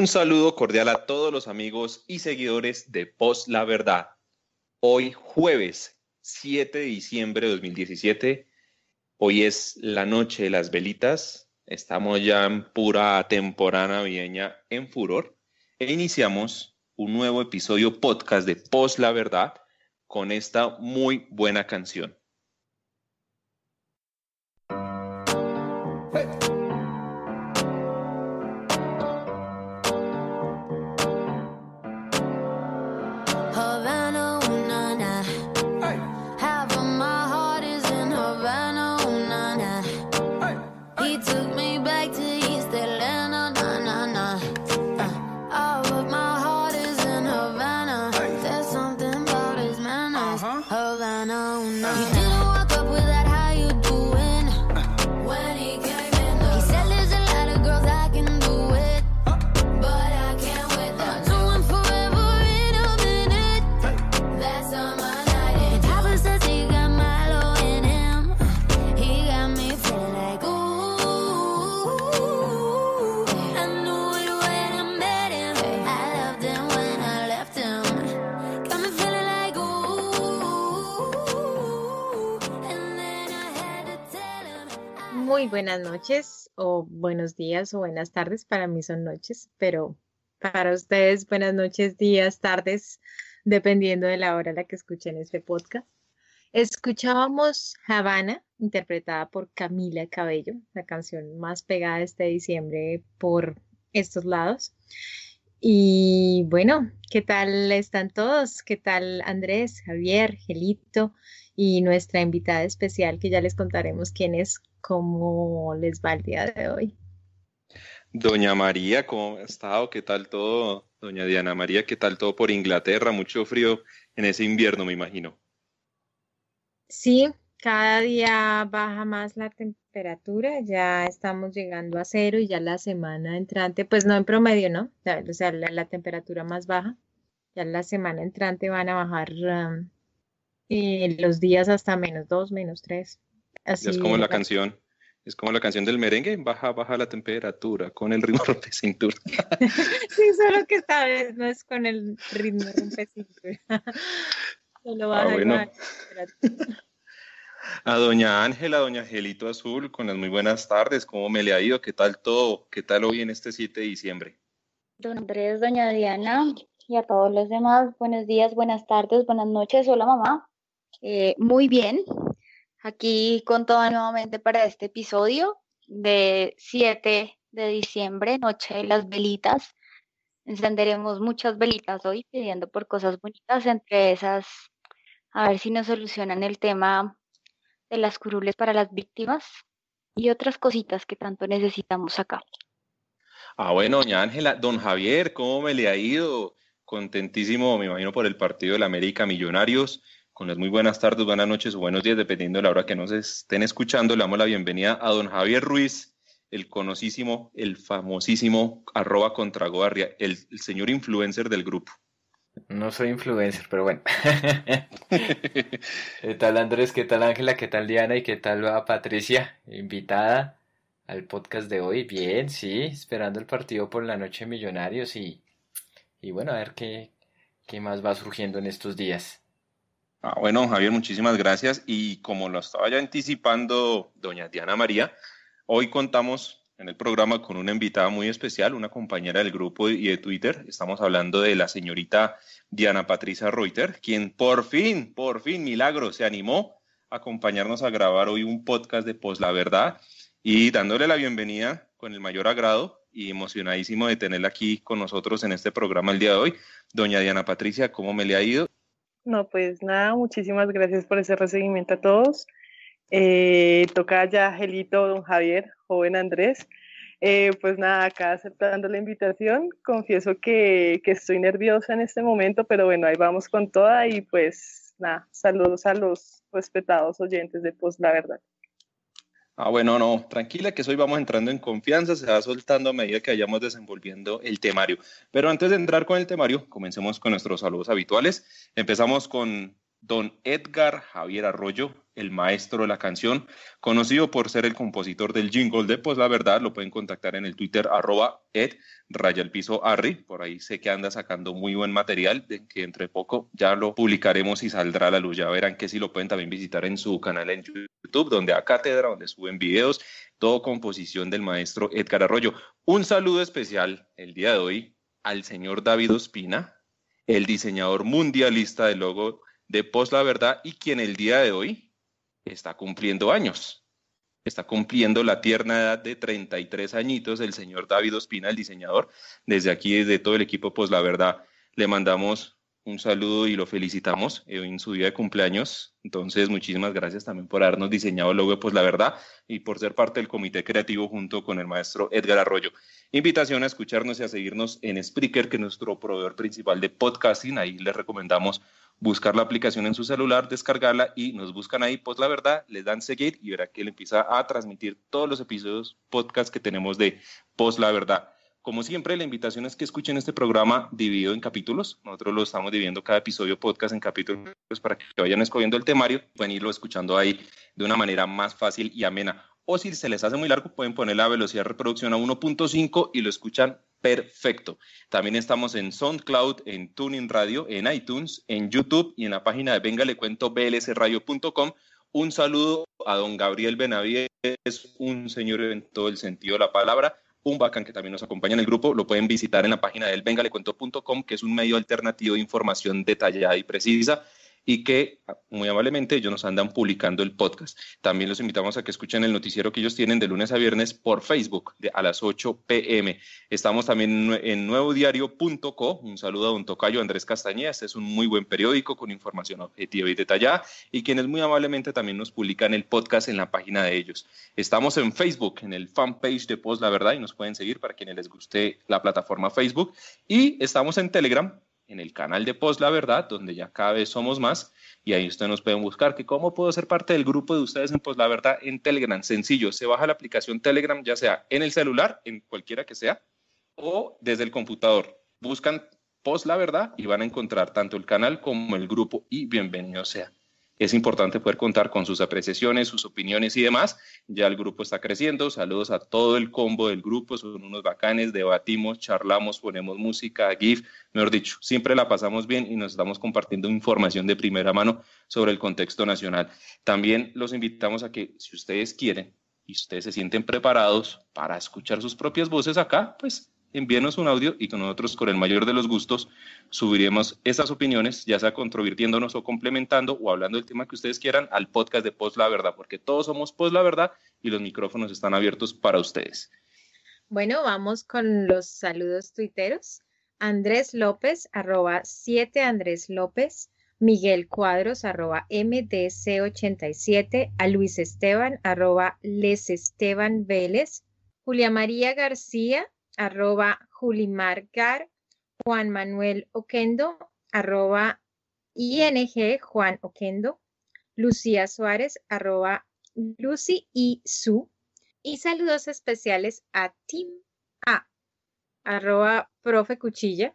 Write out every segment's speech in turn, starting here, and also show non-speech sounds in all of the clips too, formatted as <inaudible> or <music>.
Un saludo cordial a todos los amigos y seguidores de Post La Verdad. Hoy jueves 7 de diciembre de 2017. Hoy es la noche de las velitas. Estamos ya en pura temporada navideña en furor. E iniciamos un nuevo episodio podcast de Post La Verdad con esta muy buena canción. buenas noches o buenos días o buenas tardes. Para mí son noches, pero para ustedes buenas noches, días, tardes, dependiendo de la hora la que escuchen este podcast. Escuchábamos Habana, interpretada por Camila Cabello, la canción más pegada este diciembre por estos lados. Y bueno, ¿qué tal están todos? ¿Qué tal Andrés, Javier, Gelito y nuestra invitada especial que ya les contaremos quién es, cómo les va el día de hoy? Doña María, ¿cómo ha estado? ¿Qué tal todo? Doña Diana María, ¿qué tal todo por Inglaterra? Mucho frío en ese invierno, me imagino. Sí, cada día baja más la temperatura, ya estamos llegando a cero y ya la semana entrante, pues no en promedio, ¿no? O sea, la, temperatura más baja, ya la semana entrante van a bajar um, los días hasta menos dos, menos tres. Así es como la canción. Es como la canción del merengue, baja, baja la temperatura, con el ritmo <laughs> rompecintura. <laughs> sí, solo que esta vez no es con el ritmo rompecintura, <laughs> Solo ah, baja ah, bueno. temperatura a doña Ángela, doña Angelito Azul, con las muy buenas tardes. ¿Cómo me le ha ido? ¿Qué tal todo? ¿Qué tal hoy en este 7 de diciembre? Don Andrés, doña Diana y a todos los demás, buenos días, buenas tardes, buenas noches. Hola, mamá. Eh, muy bien, aquí con toda nuevamente para este episodio de 7 de diciembre, Noche de las Velitas. Encenderemos muchas velitas hoy pidiendo por cosas bonitas, entre esas, a ver si nos solucionan el tema de las curules para las víctimas y otras cositas que tanto necesitamos acá. Ah, bueno, doña Ángela, don Javier, ¿cómo me le ha ido? Contentísimo, me imagino, por el partido del América Millonarios. Con las muy buenas tardes, buenas noches o buenos días, dependiendo de la hora que nos estén escuchando. Le damos la bienvenida a don Javier Ruiz, el conocísimo, el famosísimo, arroba contra el señor influencer del grupo. No soy influencer, pero bueno. <laughs> ¿Qué tal Andrés? ¿Qué tal Ángela? ¿Qué tal Diana? ¿Y qué tal va Patricia? Invitada al podcast de hoy. Bien, sí, esperando el partido por la noche Millonarios y, y bueno, a ver qué, qué más va surgiendo en estos días. Ah, bueno, Javier, muchísimas gracias. Y como lo estaba ya anticipando doña Diana María, hoy contamos en el programa con una invitada muy especial, una compañera del grupo y de Twitter. Estamos hablando de la señorita Diana Patricia Reuter, quien por fin, por fin, milagro, se animó a acompañarnos a grabar hoy un podcast de Pos la Verdad y dándole la bienvenida con el mayor agrado y emocionadísimo de tenerla aquí con nosotros en este programa el día de hoy. Doña Diana Patricia, ¿cómo me le ha ido? No, pues nada, muchísimas gracias por ese recibimiento a todos. Eh, toca ya Angelito, don Javier, joven Andrés. Eh, pues nada, acá aceptando la invitación, confieso que, que, estoy nerviosa en este momento, pero bueno, ahí vamos con toda y pues nada, saludos a los respetados oyentes de POS, la Verdad. Ah, bueno, no, tranquila que hoy vamos entrando en confianza, se va soltando a medida que vayamos desenvolviendo el temario. Pero antes de entrar con el temario, comencemos con nuestros saludos habituales. Empezamos con don Edgar Javier Arroyo, el maestro de la canción, conocido por ser el compositor del jingle de Pues la Verdad. Lo pueden contactar en el Twitter arroba ed raya piso arri. Por ahí sé que anda sacando muy buen material, de que entre poco ya lo publicaremos y saldrá a la luz. Ya verán que si lo pueden también visitar en su canal en YouTube, donde a cátedra, donde suben videos, todo composición del maestro Edgar Arroyo. Un saludo especial el día de hoy al señor David Ospina, el diseñador mundialista del logo de pos La Verdad y quien el día de hoy está cumpliendo años. Está cumpliendo la tierna edad de 33 añitos el señor David Ospina, el diseñador. Desde aquí, desde todo el equipo, pues la verdad, le mandamos un saludo y lo felicitamos eh, en su día de cumpleaños. Entonces, muchísimas gracias también por habernos diseñado el logo, pues la verdad, y por ser parte del comité creativo junto con el maestro Edgar Arroyo. Invitación a escucharnos y a seguirnos en Spreaker, que es nuestro proveedor principal de podcasting. Ahí les recomendamos buscar la aplicación en su celular, descargarla y nos buscan ahí, pues la verdad, les dan seguir y verá que él empieza a transmitir todos los episodios podcast que tenemos de Post pues la Verdad. Como siempre, la invitación es que escuchen este programa dividido en capítulos. Nosotros lo estamos dividiendo cada episodio podcast en capítulos pues, para que vayan escogiendo el temario, pueden irlo escuchando ahí de una manera más fácil y amena. O si se les hace muy largo, pueden poner la velocidad de reproducción a 1.5 y lo escuchan perfecto. También estamos en SoundCloud, en Tuning Radio, en iTunes, en YouTube y en la página de Venga Le Cuento Un saludo a don Gabriel Benavides, un señor en todo el sentido de la palabra un bacán que también nos acompaña en el grupo, lo pueden visitar en la página del vengalecuento.com, que es un medio alternativo de información detallada y precisa y que muy amablemente ellos nos andan publicando el podcast. También los invitamos a que escuchen el noticiero que ellos tienen de lunes a viernes por Facebook de, a las 8 pm. Estamos también en nuevodiario.co. Un saludo a don Tocayo Andrés Castañeda. es un muy buen periódico con información objetiva y detallada y quienes muy amablemente también nos publican el podcast en la página de ellos. Estamos en Facebook, en el fanpage de Post La Verdad y nos pueden seguir para quienes les guste la plataforma Facebook. Y estamos en Telegram en el canal de Post La Verdad, donde ya cada vez somos más, y ahí ustedes nos pueden buscar que cómo puedo ser parte del grupo de ustedes en Post La Verdad en Telegram. Sencillo, se baja la aplicación Telegram, ya sea en el celular, en cualquiera que sea, o desde el computador. Buscan Post La Verdad y van a encontrar tanto el canal como el grupo y bienvenido sea es importante poder contar con sus apreciaciones, sus opiniones y demás. Ya el grupo está creciendo. Saludos a todo el combo del grupo. Son unos bacanes. Debatimos, charlamos, ponemos música, GIF. Mejor dicho, siempre la pasamos bien y nos estamos compartiendo información de primera mano sobre el contexto nacional. También los invitamos a que, si ustedes quieren y ustedes se sienten preparados para escuchar sus propias voces acá, pues envíenos un audio y con nosotros, con el mayor de los gustos, subiremos esas opiniones, ya sea controvirtiéndonos o complementando o hablando del tema que ustedes quieran, al podcast de Post La Verdad, porque todos somos Post La Verdad y los micrófonos están abiertos para ustedes. Bueno, vamos con los saludos tuiteros. Andrés López, arroba 7 Andrés López, Miguel Cuadros, arroba MDC87, a Luis Esteban, arroba Les Esteban Vélez, Julia María García, arroba Julimargar, Juan Manuel Oquendo, arroba ING Juan Oquendo, Lucía Suárez, arroba Lucy y Su. Y saludos especiales a Tim A, arroba profe Cuchilla,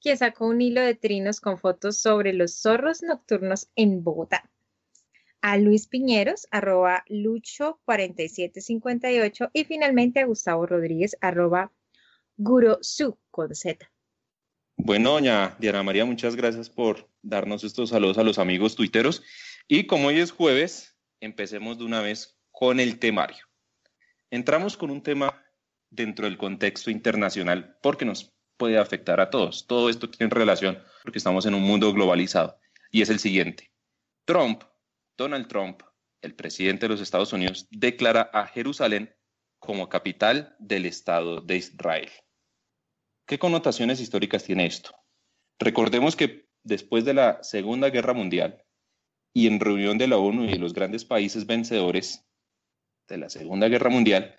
quien sacó un hilo de trinos con fotos sobre los zorros nocturnos en Bogotá. A Luis Piñeros, arroba Lucho4758. Y finalmente a Gustavo Rodríguez, arroba Guru Su con Bueno, doña Diana María, muchas gracias por darnos estos saludos a los amigos tuiteros. Y como hoy es jueves, empecemos de una vez con el temario. Entramos con un tema dentro del contexto internacional porque nos puede afectar a todos. Todo esto tiene relación porque estamos en un mundo globalizado. Y es el siguiente. Trump, Donald Trump, el presidente de los Estados Unidos, declara a Jerusalén como capital del Estado de Israel. ¿Qué connotaciones históricas tiene esto? Recordemos que después de la Segunda Guerra Mundial y en reunión de la ONU y de los grandes países vencedores de la Segunda Guerra Mundial,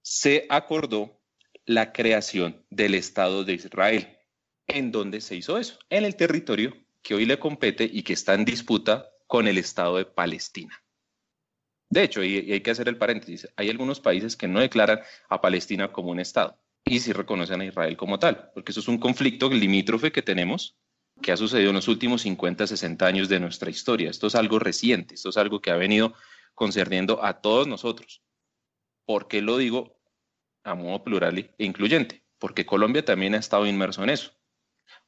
se acordó la creación del Estado de Israel. ¿En dónde se hizo eso? En el territorio que hoy le compete y que está en disputa con el Estado de Palestina. De hecho, y, hay que hacer el paréntesis, hay algunos países que no declaran a Palestina como un Estado y si reconocen a Israel como tal, porque eso es un conflicto limítrofe que tenemos que ha sucedido en los últimos 50, 60 años de nuestra historia. Esto es algo reciente, esto es algo que ha venido concerniendo a todos nosotros. ¿Por qué lo digo a modo plural e incluyente? Porque Colombia también ha estado inmerso en eso.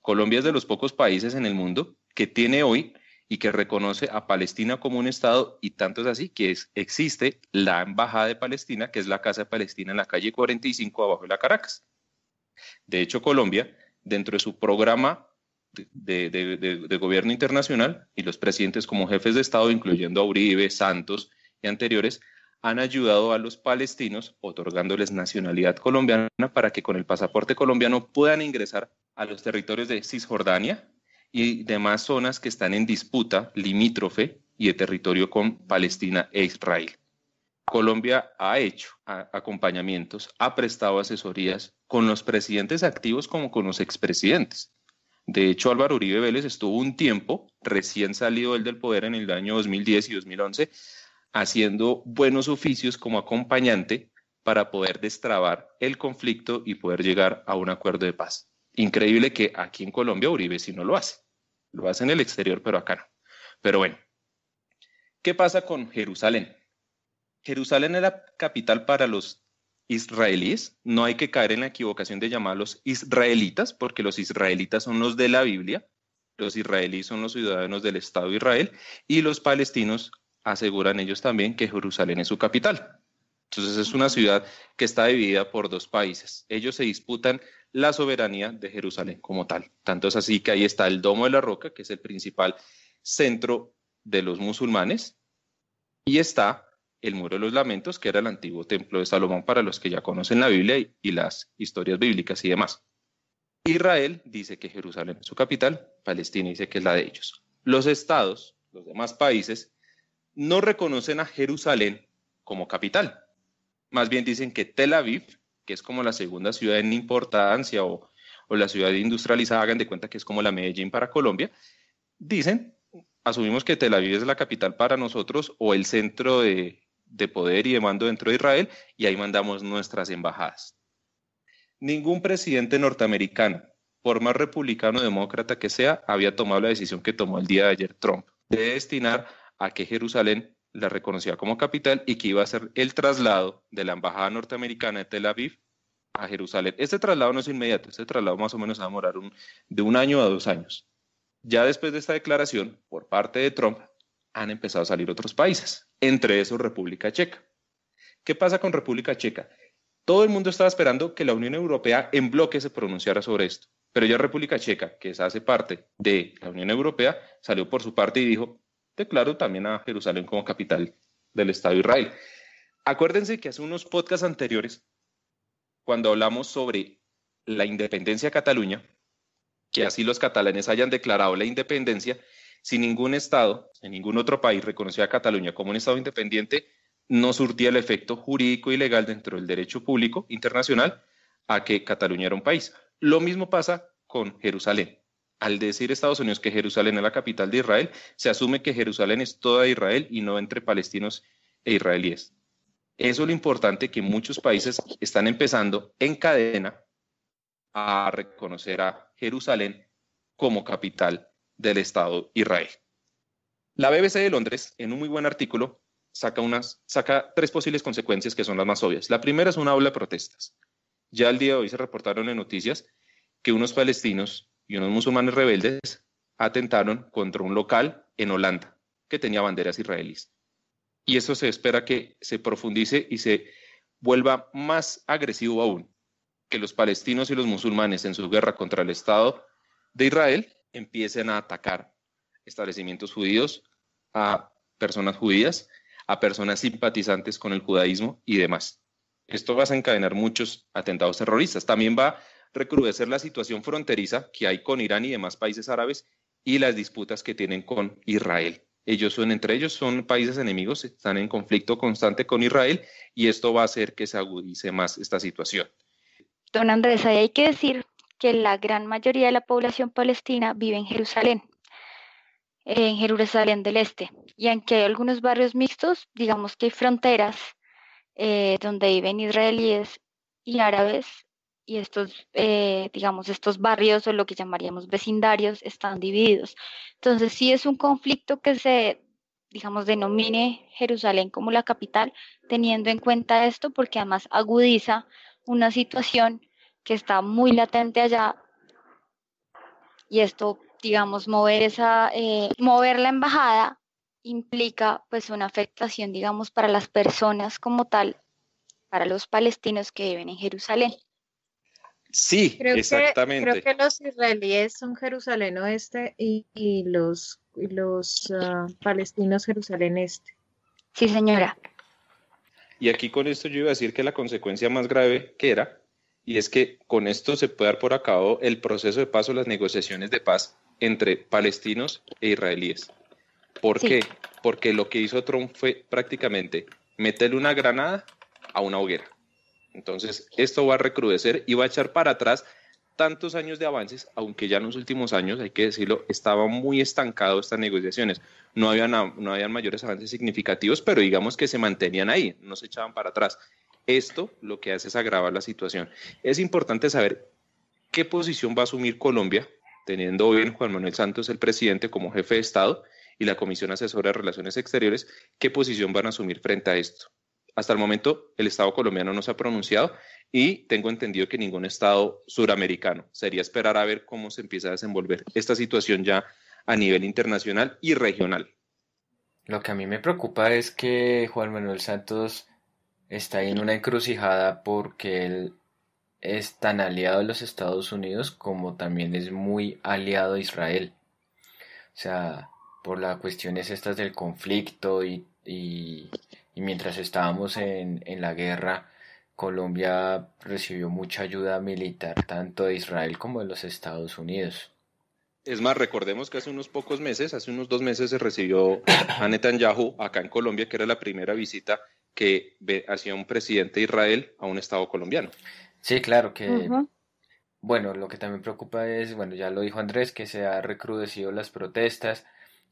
Colombia es de los pocos países en el mundo que tiene hoy y que reconoce a Palestina como un Estado y tanto es así que existe la Embajada de Palestina, que es la Casa de Palestina en la calle 45 abajo de la Caracas. De hecho, Colombia, dentro de su programa de, de gobierno internacional y los presidentes como jefes de Estado, incluyendo a Uribe, Santos y anteriores, han ayudado a los palestinos otorgándoles nacionalidad colombiana para que con el pasaporte colombiano puedan ingresar a los territorios de Cisjordania, y demás zonas que están en disputa limítrofe y de territorio con Palestina e Israel. Colombia ha hecho acompañamientos, ha prestado asesorías con los presidentes activos como con los expresidentes. De hecho, Álvaro Uribe Vélez estuvo un tiempo, recién salido él del poder en el año 2010 y 2011, haciendo buenos oficios como acompañante para poder destrabar el conflicto y poder llegar a un acuerdo de paz. Increíble que aquí en Colombia Uribe si no lo hace. Lo hace en el exterior, pero acá no. Pero bueno, ¿qué pasa con Jerusalén? Jerusalén era capital para los israelíes. No hay que caer en la equivocación de llamarlos israelitas, porque los israelitas son los de la Biblia. Los israelíes son los ciudadanos del Estado de Israel y los palestinos aseguran ellos también que Jerusalén es su capital. Entonces es una ciudad que está dividida por dos países. Ellos se disputan la soberanía de Jerusalén como tal. Tanto es así que ahí está el Domo de la Roca, que es el principal centro de los musulmanes, y está el Muro de los Lamentos, que era el antiguo templo de Salomón para los que ya conocen la Biblia y, las historias bíblicas y demás. Israel dice que Jerusalén es su capital, Palestina dice que es la de ellos. Los estados, los demás países, no reconocen a Jerusalén como capital, más bien dicen que Tel Aviv, que es como la segunda ciudad en importancia o, la ciudad industrializada, hagan de cuenta que es como la Medellín para Colombia, dicen, asumimos que Tel Aviv es la capital para nosotros o el centro de, de poder y de mando dentro de Israel, y ahí mandamos nuestras embajadas. Ningún presidente norteamericano, por más republicano o demócrata que sea, había tomado la decisión que tomó el día de ayer Trump, de destinar a que Jerusalén la reconocía como capital y que iba a ser el traslado de la embajada norteamericana de Tel Aviv a Jerusalén. Este traslado no es inmediato, este traslado más o menos va a demorar un, de un año a dos años. Ya después de esta declaración, por parte de Trump, han empezado a salir otros países, entre esos República Checa. ¿Qué pasa con República Checa? Todo el mundo estaba esperando que la Unión Europea en bloque se pronunciara sobre esto, pero ya República Checa, que hace parte de la Unión Europea, salió por su parte y dijo, claro, también a Jerusalén como capital del Estado de Israel. Acuérdense que hace unos podcasts anteriores, cuando hablamos sobre la independencia de Cataluña, que así los catalanes hayan declarado la independencia, si ningún Estado, en ningún otro país reconoció a Cataluña como un Estado independiente, no surtía el efecto jurídico y legal dentro del derecho público internacional a que Cataluña era un país. Lo mismo pasa con Jerusalén al decir Estados Unidos que Jerusalén es la capital de Israel, se asume que Jerusalén es toda Israel y no entre palestinos e israelíes. Eso es lo importante que muchos países están empezando en cadena a reconocer a Jerusalén como capital del Estado Israel. La BBC de Londres, en un muy buen artículo, saca, unas, saca tres posibles consecuencias que son las más obvias. La primera es una aula de protestas. Ya el día de hoy se reportaron en noticias que unos palestinos y unos musulmanes rebeldes atentaron contra un local en Holanda que tenía banderas israelíes. Y eso se espera que se profundice y se vuelva más agresivo aún, que los palestinos y los musulmanes en su guerra contra el Estado de Israel empiecen a atacar establecimientos judíos, a personas judías, a personas simpatizantes con el judaísmo y demás. Esto va a encadenar muchos atentados terroristas. También va recrudecer la situación fronteriza que hay con Irán y demás países árabes y las disputas que tienen con Israel. Ellos son, entre ellos son países enemigos, están en conflicto constante con Israel y esto va a hacer que se agudice más esta situación. Don Andrés, ahí hay que decir que la gran mayoría de la población palestina vive en Jerusalén, en Jerusalén del Este. Y aunque hay algunos barrios mixtos, digamos que hay fronteras eh, donde viven israelíes y árabes, y estos, eh, digamos, estos barrios o lo que llamaríamos vecindarios están divididos. Entonces, sí es un conflicto que se, digamos, denomine Jerusalén como la capital, teniendo en cuenta esto, porque además agudiza una situación que está muy latente allá y esto, digamos, mover esa, eh, mover la embajada implica pues una afectación, digamos, para las personas como tal, para los palestinos que viven en Jerusalén. Sí, exactamente. creo que los israelíes son Jerusalén Oeste y, los, los ah, palestinos Jerusalén Este. Sí, señora. Y aquí con esto yo iba a decir que la consecuencia más grave que era, y es que con esto se puede dar por acabado el proceso de paz o las negociaciones de paz entre palestinos e israelíes. ¿Por qué? Porque lo que hizo Trump fue prácticamente meterle una granada a una hoguera. Entonces, esto va a recrudecer y va a echar para atrás tantos años de avances, aunque ya en los últimos años, hay que decirlo, estaba muy estancado estas negociaciones. No habían, no habían mayores avances significativos, pero digamos que se mantenían ahí, no se echaban para atrás. Esto lo que hace es agravar la situación. Es importante saber qué posición va a asumir Colombia, teniendo hoy en Juan Manuel Santos el presidente como jefe de Estado y la Comisión Asesora de Relaciones Exteriores, qué posición van a asumir frente a esto hasta el momento el Estado colombiano no se ha pronunciado y tengo entendido que ningún Estado suramericano. Sería esperar a ver cómo se empieza a desenvolver esta situación ya a nivel internacional y regional. Lo que a mí me preocupa es que Juan Manuel Santos está en una encrucijada porque él es tan aliado de los Estados Unidos como también es muy aliado de Israel. O sea, por las cuestiones estas del conflicto y y mientras estábamos en, en la guerra, Colombia recibió mucha ayuda militar tanto de Israel como de los Estados Unidos. Es más, recordemos que hace unos pocos meses, hace unos dos meses se recibió a Netanyahu acá en Colombia, que era la primera visita que hacía un presidente de Israel a un Estado colombiano. Sí, claro que... Bueno, lo que también preocupa es, bueno, ya lo dijo Andrés, que se ha recrudecido las protestas,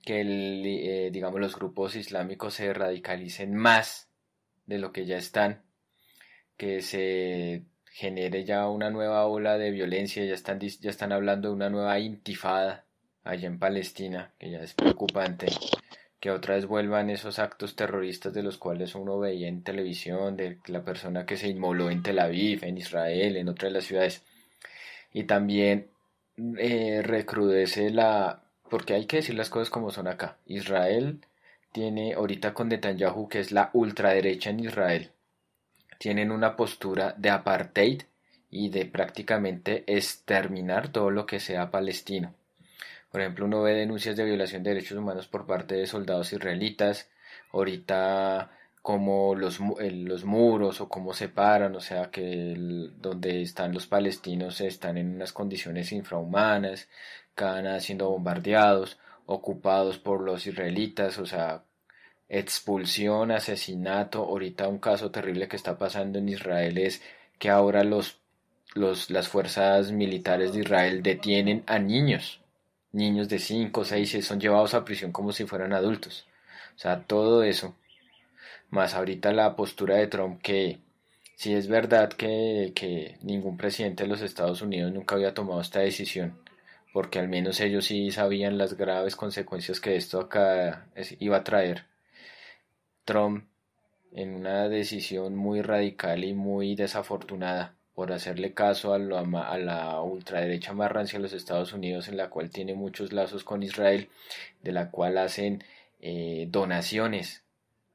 que eh, digamos los grupos islámicos se radicalicen más de lo que ya están, que se genere ya una nueva ola de violencia, ya están, ya están hablando de una nueva intifada allá en Palestina, que ya es preocupante, que otra vez vuelvan esos actos terroristas de los cuales uno veía en televisión, de la persona que se inmoló en Tel Aviv, en Israel, en otra de las ciudades, y también eh, recrudece la porque hay que decir las cosas como son acá. Israel tiene ahorita con Netanyahu, que es la ultraderecha en Israel, tienen una postura de apartheid y de prácticamente exterminar todo lo que sea palestino. Por ejemplo, uno ve denuncias de violación de derechos humanos por parte de soldados israelitas, ahorita como los, eh, los muros o cómo paran o sea, que donde están los palestinos están en unas condiciones infrahumanas, siendo bombardeados, ocupados por los israelitas, o sea, expulsión, asesinato. Ahorita un caso terrible que está pasando en Israel es que ahora los, los, las fuerzas militares de Israel detienen a niños, niños de 5, 6, son llevados a prisión como si fueran adultos. O sea, todo eso. Más ahorita la postura de Trump que si es verdad que, que ningún presidente de los Estados Unidos nunca había tomado esta decisión porque al menos ellos sí sabían las graves consecuencias que esto acá iba a traer. Trump, en una decisión muy radical y muy desafortunada, por hacerle caso a, lo, a la ultraderecha más rancia de los Estados Unidos, en la cual tiene muchos lazos con Israel, de la cual hacen eh, donaciones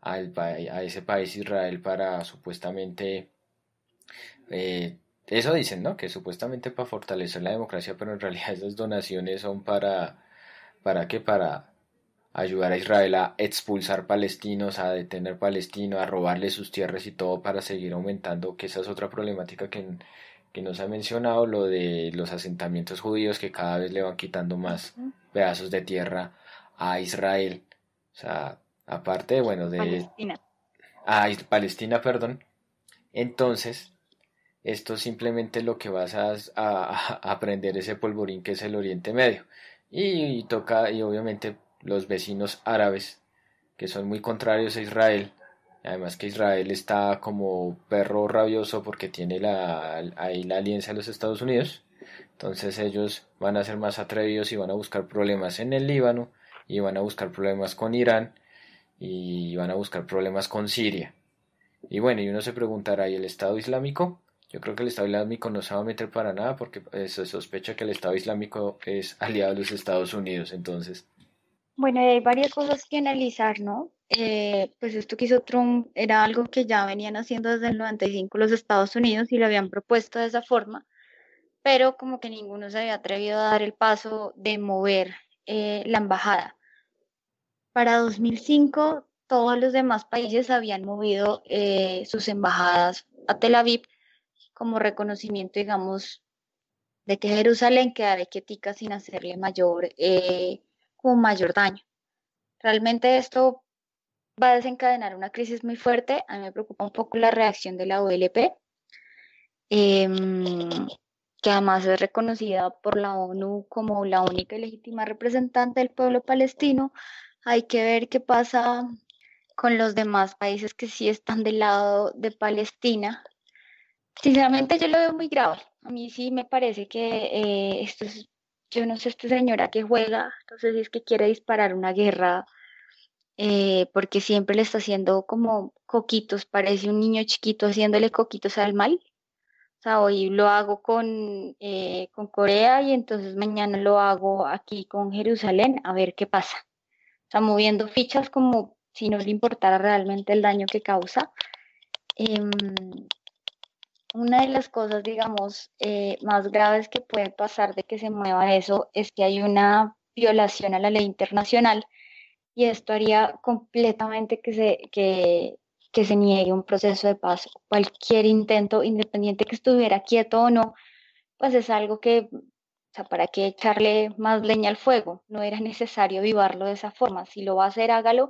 al, a ese país Israel para supuestamente eh, eso dicen, ¿no? Que supuestamente para fortalecer la democracia, pero en realidad esas donaciones son para... ¿Para qué? Para ayudar a Israel a expulsar palestinos, a detener palestinos, a robarle sus tierras y todo para seguir aumentando, que esa es otra problemática que, que nos ha mencionado, lo de los asentamientos judíos que cada vez le van quitando más pedazos de tierra a Israel. O sea, aparte, bueno, de... Palestina. A ah, Palestina, perdón. Entonces, esto simplemente lo que vas a, aprender ese polvorín que es el Oriente Medio. Y, toca, y obviamente los vecinos árabes, que son muy contrarios a Israel, Además que Israel está como perro rabioso porque tiene la, ahí la alianza de los Estados Unidos. Entonces ellos van a ser más atrevidos y van a buscar problemas en el Líbano y van a buscar problemas con Irán y van a buscar problemas con Siria. Y bueno, y uno se preguntará, ¿y el Estado Islámico? Yo creo que el Estado Islámico no se va a meter para nada porque eh, se sospecha que el Estado Islámico es aliado de los Estados Unidos, entonces. Bueno, hay varias cosas que analizar, ¿no? Eh, pues esto que hizo Trump era algo que ya venían haciendo desde el 95 los Estados Unidos y lo habían propuesto de esa forma, pero como que ninguno se había atrevido a dar el paso de mover eh, la embajada. Para 2005, todos los demás países habían movido sus embajadas a Tel Aviv como reconocimiento, digamos, de que Jerusalén quedará quietica sin hacerle mayor, eh, mayor daño. Realmente esto va a desencadenar una crisis muy fuerte. A mí me preocupa un poco la reacción de la OLP, em, que además es reconocida por la ONU como la única y legítima representante del pueblo palestino. Hay que ver qué pasa con los demás países que sí están del lado de Palestina Sinceramente yo lo veo muy grave. A mí sí me parece que eh, esto es, yo no sé, esta señora que juega, entonces es que quiere disparar una guerra, eh, porque siempre le está haciendo como coquitos, parece un niño chiquito haciéndole coquitos al mal. O sea, hoy lo hago con, eh, con Corea y entonces mañana lo hago aquí con Jerusalén, a ver qué pasa. O sea, moviendo fichas como si no le importara realmente el daño que causa. Em, una de las cosas, digamos, eh, más graves que puede pasar de que se mueva eso es que hay una violación a la ley internacional y esto haría completamente que se, que, que se niegue un proceso de paz. Cualquier intento, independiente que estuviera quieto o no, pues es algo que, o sea, ¿para qué echarle más leña al fuego? No era necesario vivarlo de esa forma. Si lo va a hacer, hágalo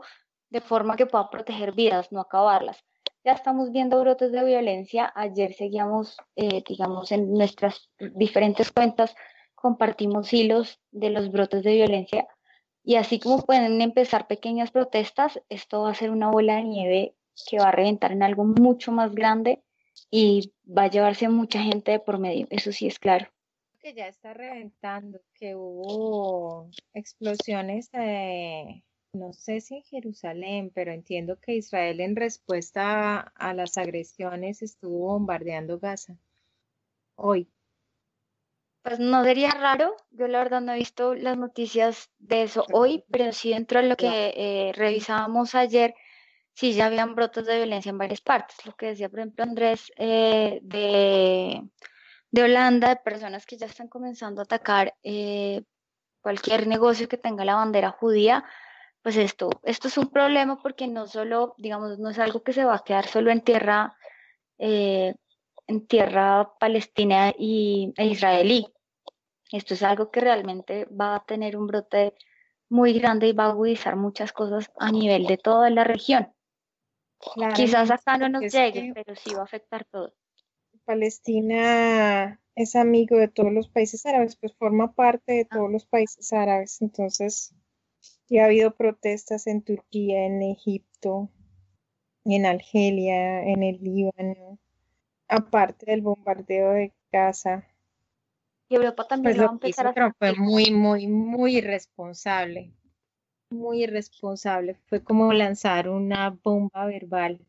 de forma que pueda proteger vidas, no acabarlas ya estamos viendo brotes de violencia. Ayer seguíamos, eh, digamos, en nuestras diferentes cuentas, compartimos hilos de los brotes de violencia. Y así como pueden empezar pequeñas protestas, esto va a ser una bola de nieve que va a reventar en algo mucho más grande y va a llevarse mucha gente de por medio. Eso sí es claro. Que ya está reventando, que hubo explosiones de eh, no sé si en Jerusalén, pero entiendo que Israel en respuesta a, las agresiones estuvo bombardeando Gaza hoy. Pues no sería raro, yo la verdad no he visto las noticias de eso hoy, pero sí dentro de lo que eh, revisábamos ayer, sí ya habían brotes de violencia en varias partes, lo que decía por ejemplo Andrés eh, de, Holanda, de personas que ya están comenzando a atacar eh, cualquier negocio que tenga la bandera judía, pues esto, esto es un problema porque no solo, digamos, no es algo que se va a quedar solo en tierra, eh, en tierra palestina y, e israelí. Esto es algo que realmente va a tener un brote muy grande y va a agudizar muchas cosas a nivel de toda la región. Quizás acá no nos llegue, pero sí va a afectar todo. Palestina es amigo de todos los países árabes, pues forma parte de ah. todos los países árabes, entonces y ha habido protestas en Turquía, en Egipto, en Argelia, en el Líbano, aparte del bombardeo de Gaza. Y Europa también pues lo va a empezar fue muy, muy, muy irresponsable. Muy irresponsable. Fue como lanzar una bomba verbal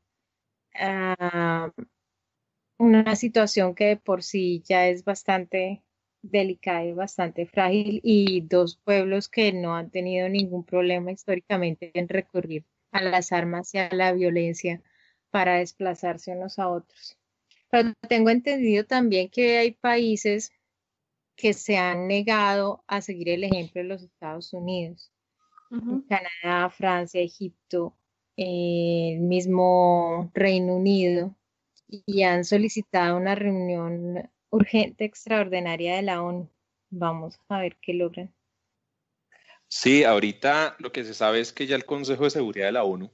a una situación que de por sí ya es bastante delicada y bastante frágil y dos pueblos que no han tenido ningún problema históricamente en recurrir a las armas y a la violencia para desplazarse unos a otros. Pero tengo entendido también que hay países que se han negado a seguir el ejemplo de los Estados Unidos. Canadá, Francia, Egipto, el mismo Reino Unido, y han solicitado una reunión urgente extraordinaria de la ONU. Vamos a ver qué logran. Sí, ahorita lo que se sabe es que ya el Consejo de Seguridad de la ONU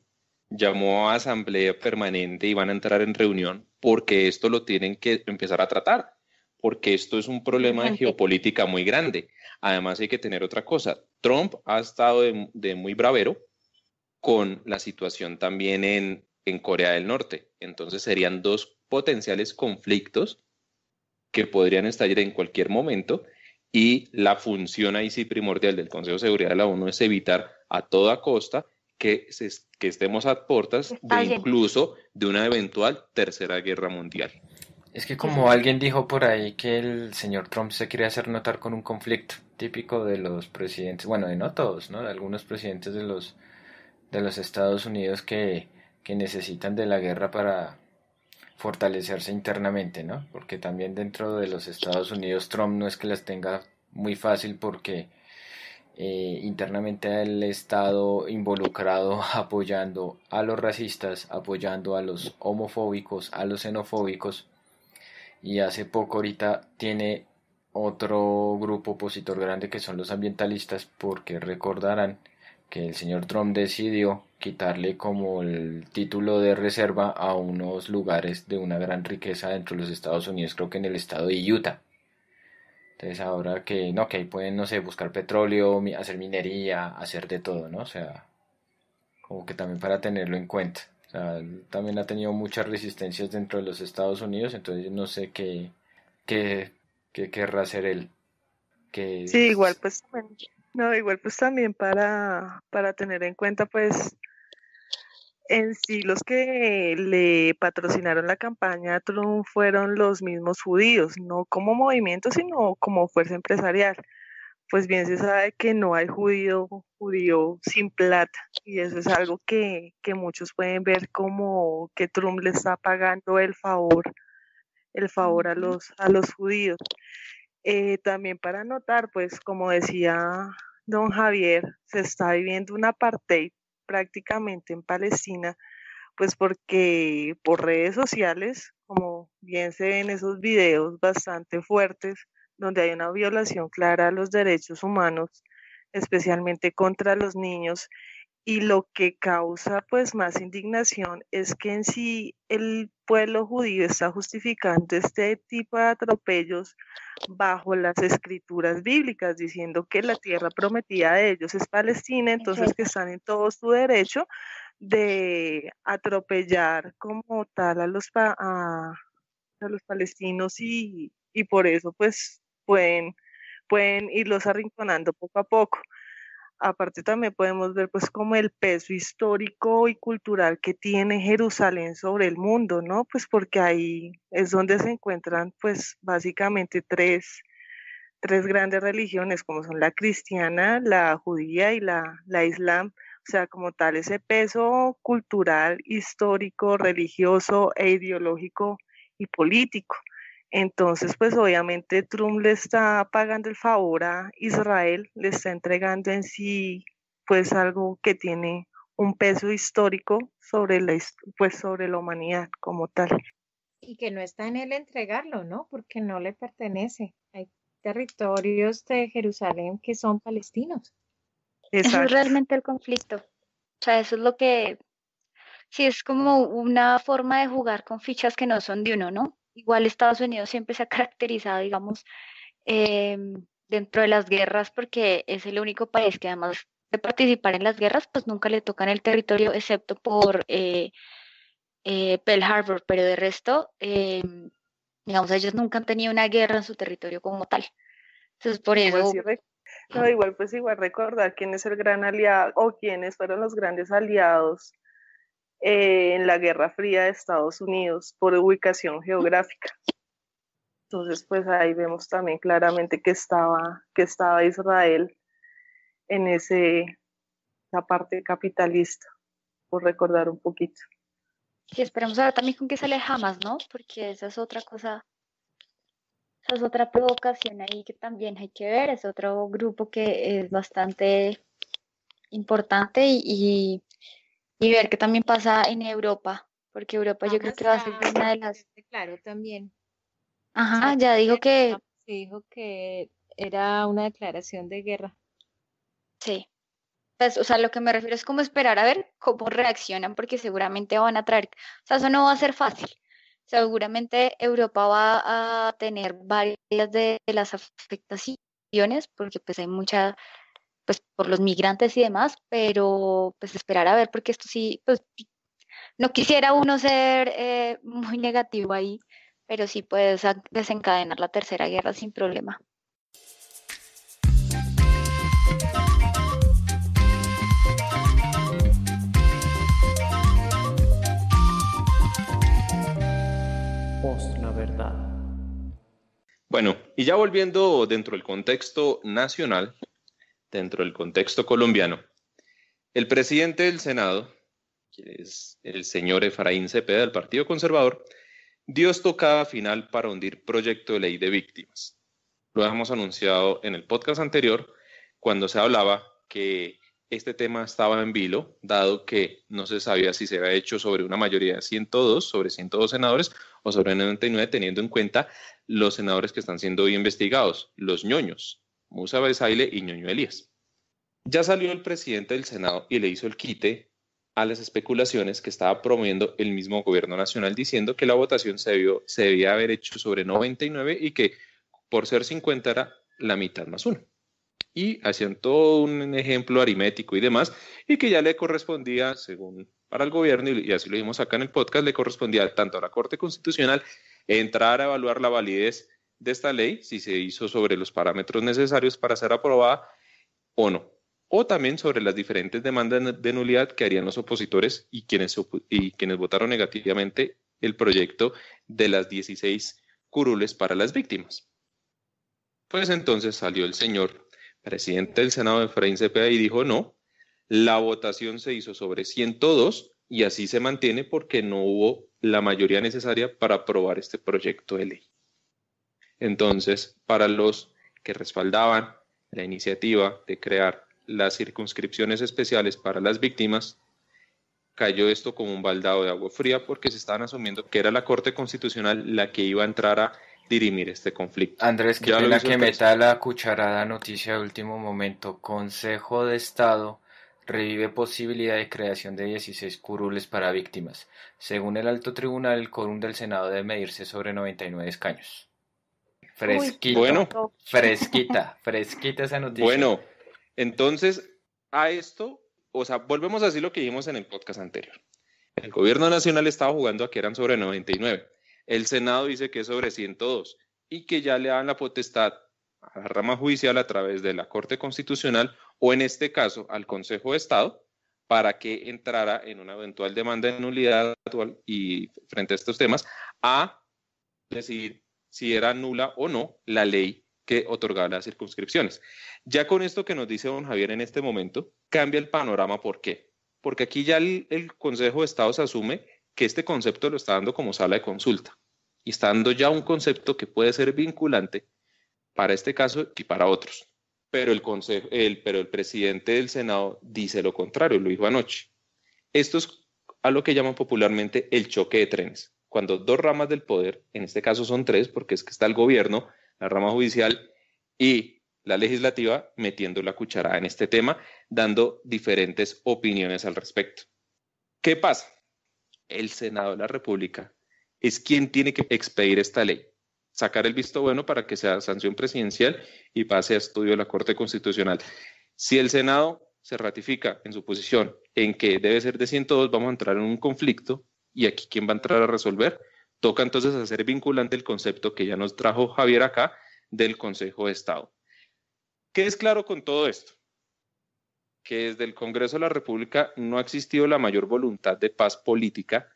llamó a asamblea permanente y van a entrar en reunión porque esto lo tienen que empezar a tratar, porque esto es un problema de geopolítica muy grande. Además hay que tener otra cosa, Trump ha estado de, muy bravero con la situación también en Corea del Norte, entonces serían dos potenciales conflictos que podrían estallar en cualquier momento y la función ahí sí primordial del Consejo de Seguridad de la ONU es evitar a toda costa que, que estemos a puertas de incluso de una eventual tercera guerra mundial. Es que como alguien dijo por ahí que el señor Trump se quiere hacer notar con un conflicto típico de los presidentes, bueno, de no todos, ¿no? De algunos presidentes de los de los Estados Unidos que necesitan de la guerra para, fortalecerse internamente, ¿no? Porque también dentro de los Estados Unidos Trump no es que las tenga muy fácil porque eh, internamente el Estado involucrado <laughs> apoyando a los racistas, apoyando a los homofóbicos, a los xenofóbicos. Y hace poco ahorita tiene otro grupo opositor grande que son los ambientalistas porque recordarán que el señor Trump decidió quitarle como el título de reserva a unos lugares de una gran riqueza dentro de los Estados Unidos, creo que en el estado de Utah. Entonces ahora que no, que ahí pueden, no sé, buscar petróleo, hacer minería, hacer de todo, ¿no? O sea, como que también para tenerlo en cuenta. O sea, también ha tenido muchas resistencias dentro de los Estados Unidos, entonces no sé qué, qué, qué querrá hacer él. Que, sí, igual pues no, igual pues también para, para tener en cuenta pues en sí los que le patrocinaron la campaña a Trump fueron los mismos judíos, no como movimiento, sino como fuerza empresarial. Pues bien se sabe que no hay judío, judío sin plata, y eso es algo que, que muchos pueden ver como que Trump le está pagando el favor, el favor a los, a los judíos. Eh, también para notar, pues como decía don Javier, se está viviendo un apartheid prácticamente en Palestina, pues porque por redes sociales, como bien se ven esos videos bastante fuertes, donde hay una violación clara a los derechos humanos, especialmente contra los niños, y lo que causa pues más indignación es que en sí el pueblo judío está justificando este tipo de atropellos bajo las escrituras bíblicas, diciendo que la tierra prometida de ellos es Palestina, entonces que están en todo su derecho de atropellar como tal a los, a, los palestinos y, y por eso pues pueden, pueden irlos arrinconando poco a poco aparte también podemos ver pues como el peso histórico y cultural que tiene Jerusalén sobre el mundo, ¿no? Pues porque ahí es donde se encuentran pues básicamente tres, grandes religiones como son la cristiana, la judía y la, la islam. O sea, como tal, ese peso cultural, histórico, religioso e ideológico y político. Entonces, pues obviamente Trump le está pagando el favor a Israel, le está entregando en sí pues algo que tiene un peso histórico sobre la, pues, sobre la humanidad como tal. Y que no está en él entregarlo, ¿no? Porque no le pertenece. Hay territorios de Jerusalén que son palestinos. Eso es realmente el conflicto. O sea, eso es lo que, sí, es como una forma de jugar con fichas que no son de uno, ¿no? Igual Estados Unidos siempre se ha caracterizado, digamos, eh, dentro de las guerras porque es el único país que además de participar en las guerras, pues nunca le tocan el territorio excepto por eh, eh, Pearl Harbor, pero de resto, digamos, ellos nunca han tenido una guerra en su territorio como tal. Entonces, por eso... No, igual pues igual recordar quién es el gran aliado o quiénes fueron los grandes aliados eh, en la Guerra Fría de Estados Unidos por ubicación geográfica. Entonces, pues ahí vemos también claramente que estaba, que estaba Israel en ese, la parte capitalista, por recordar un poquito. y esperamos ahora también con qué sale Hamas, ¿no? Porque esa es otra cosa, esa es otra provocación ahí que también hay que ver, es otro grupo que es bastante importante y y ver qué también pasa en Europa, porque Europa yo creo que va a ser una de las... Claro, también. Ajá, ya dijo que... Se dijo que era una declaración de guerra. Sí. Pues, o sea, lo que me refiero es como esperar a ver cómo reaccionan, porque seguramente van a traer, o sea, eso no va a ser fácil. Seguramente Europa va a tener varias de las afectaciones, porque pues hay mucha pues por los migrantes y demás, pero pues esperar a ver, porque esto sí, pues no quisiera uno ser eh, <laughs> muy negativo ahí, pero sí puedes desencadenar la tercera guerra sin problema. la verdad. Bueno, y ya volviendo dentro del contexto nacional, dentro del contexto colombiano. El presidente del Senado, que es el señor Efraín Cepeda del Partido Conservador, dio estocada final para hundir proyecto de ley de víctimas. Lo hemos anunciado en el podcast anterior, cuando se hablaba que este tema estaba en vilo, dado que no se sabía si se había hecho sobre una mayoría de 102, sobre 102 senadores o sobre 99, teniendo en cuenta los senadores que están siendo hoy investigados, los ñoños, Musa Besaile y Ñoño Elías. Ya salió el presidente del Senado y le hizo el quite a las especulaciones que estaba promoviendo el mismo gobierno nacional diciendo que la votación se, debía haber hecho sobre 99 y que por ser 50 era la mitad más uno. Y hacían todo un ejemplo aritmético y demás, y que ya le correspondía, según para el gobierno, y así lo dijimos acá en el podcast, le correspondía tanto a la Corte Constitucional entrar a evaluar la validez de esta ley, si se hizo sobre los parámetros necesarios para ser aprobada o no, o también sobre las diferentes demandas de nulidad que harían los opositores y quienes, y quienes votaron negativamente el proyecto de las 16 curules para las víctimas. Pues entonces salió el señor presidente del Senado, Efraín Cepeda, y dijo no, la votación se hizo sobre 102 y así se mantiene porque no hubo la mayoría necesaria para aprobar este proyecto de ley. Entonces, para los que respaldaban la iniciativa de crear las circunscripciones especiales para las víctimas, cayó esto como un baldado de agua fría porque se estaban asumiendo que era la Corte Constitucional la que iba a entrar a dirimir este conflicto. Andrés, que la que meta la cucharada noticia de último momento. Consejo de Estado revive posibilidad de creación de 16 curules para víctimas. Según el alto tribunal, el corum del Senado debe medirse sobre 99 escaños. Fresquita. Bueno. Fresquita, fresquita esa noticia. Bueno, entonces a esto, o sea, volvemos a decir lo que dijimos en el podcast anterior. El gobierno nacional estaba jugando a que eran sobre 99. El Senado dice que es sobre 102 y que ya le dan la potestad a la rama judicial a través de la Corte Constitucional o en este caso al Consejo de Estado para que entrara en una eventual demanda de nulidad actual y frente a estos temas a decidir si era nula o no la ley que otorgaba las circunscripciones. Ya con esto que nos dice don Javier en este momento, cambia el panorama. ¿Por qué? Porque aquí ya el, Consejo de Estado se asume que este concepto lo está dando como sala de consulta y está dando ya un concepto que puede ser vinculante para este caso y para otros. Pero el, consejo, el, pero el presidente del Senado dice lo contrario, lo dijo anoche. Esto es a lo que llaman popularmente el choque de trenes cuando dos ramas del poder, en este caso son tres, porque es que está el gobierno, la rama judicial y la legislativa metiendo la cucharada en este tema, dando diferentes opiniones al respecto. ¿Qué pasa? El Senado de la República es quien tiene que expedir esta ley, sacar el visto bueno para que sea sanción presidencial y pase a estudio de la Corte Constitucional. Si el Senado se ratifica en su posición en que debe ser de 102, vamos a entrar en un conflicto y aquí quién va a entrar a resolver. Toca entonces hacer vinculante el concepto que ya nos trajo Javier acá del Consejo de Estado. ¿Qué es claro con todo esto? Que desde el Congreso de la República no ha existido la mayor voluntad de paz política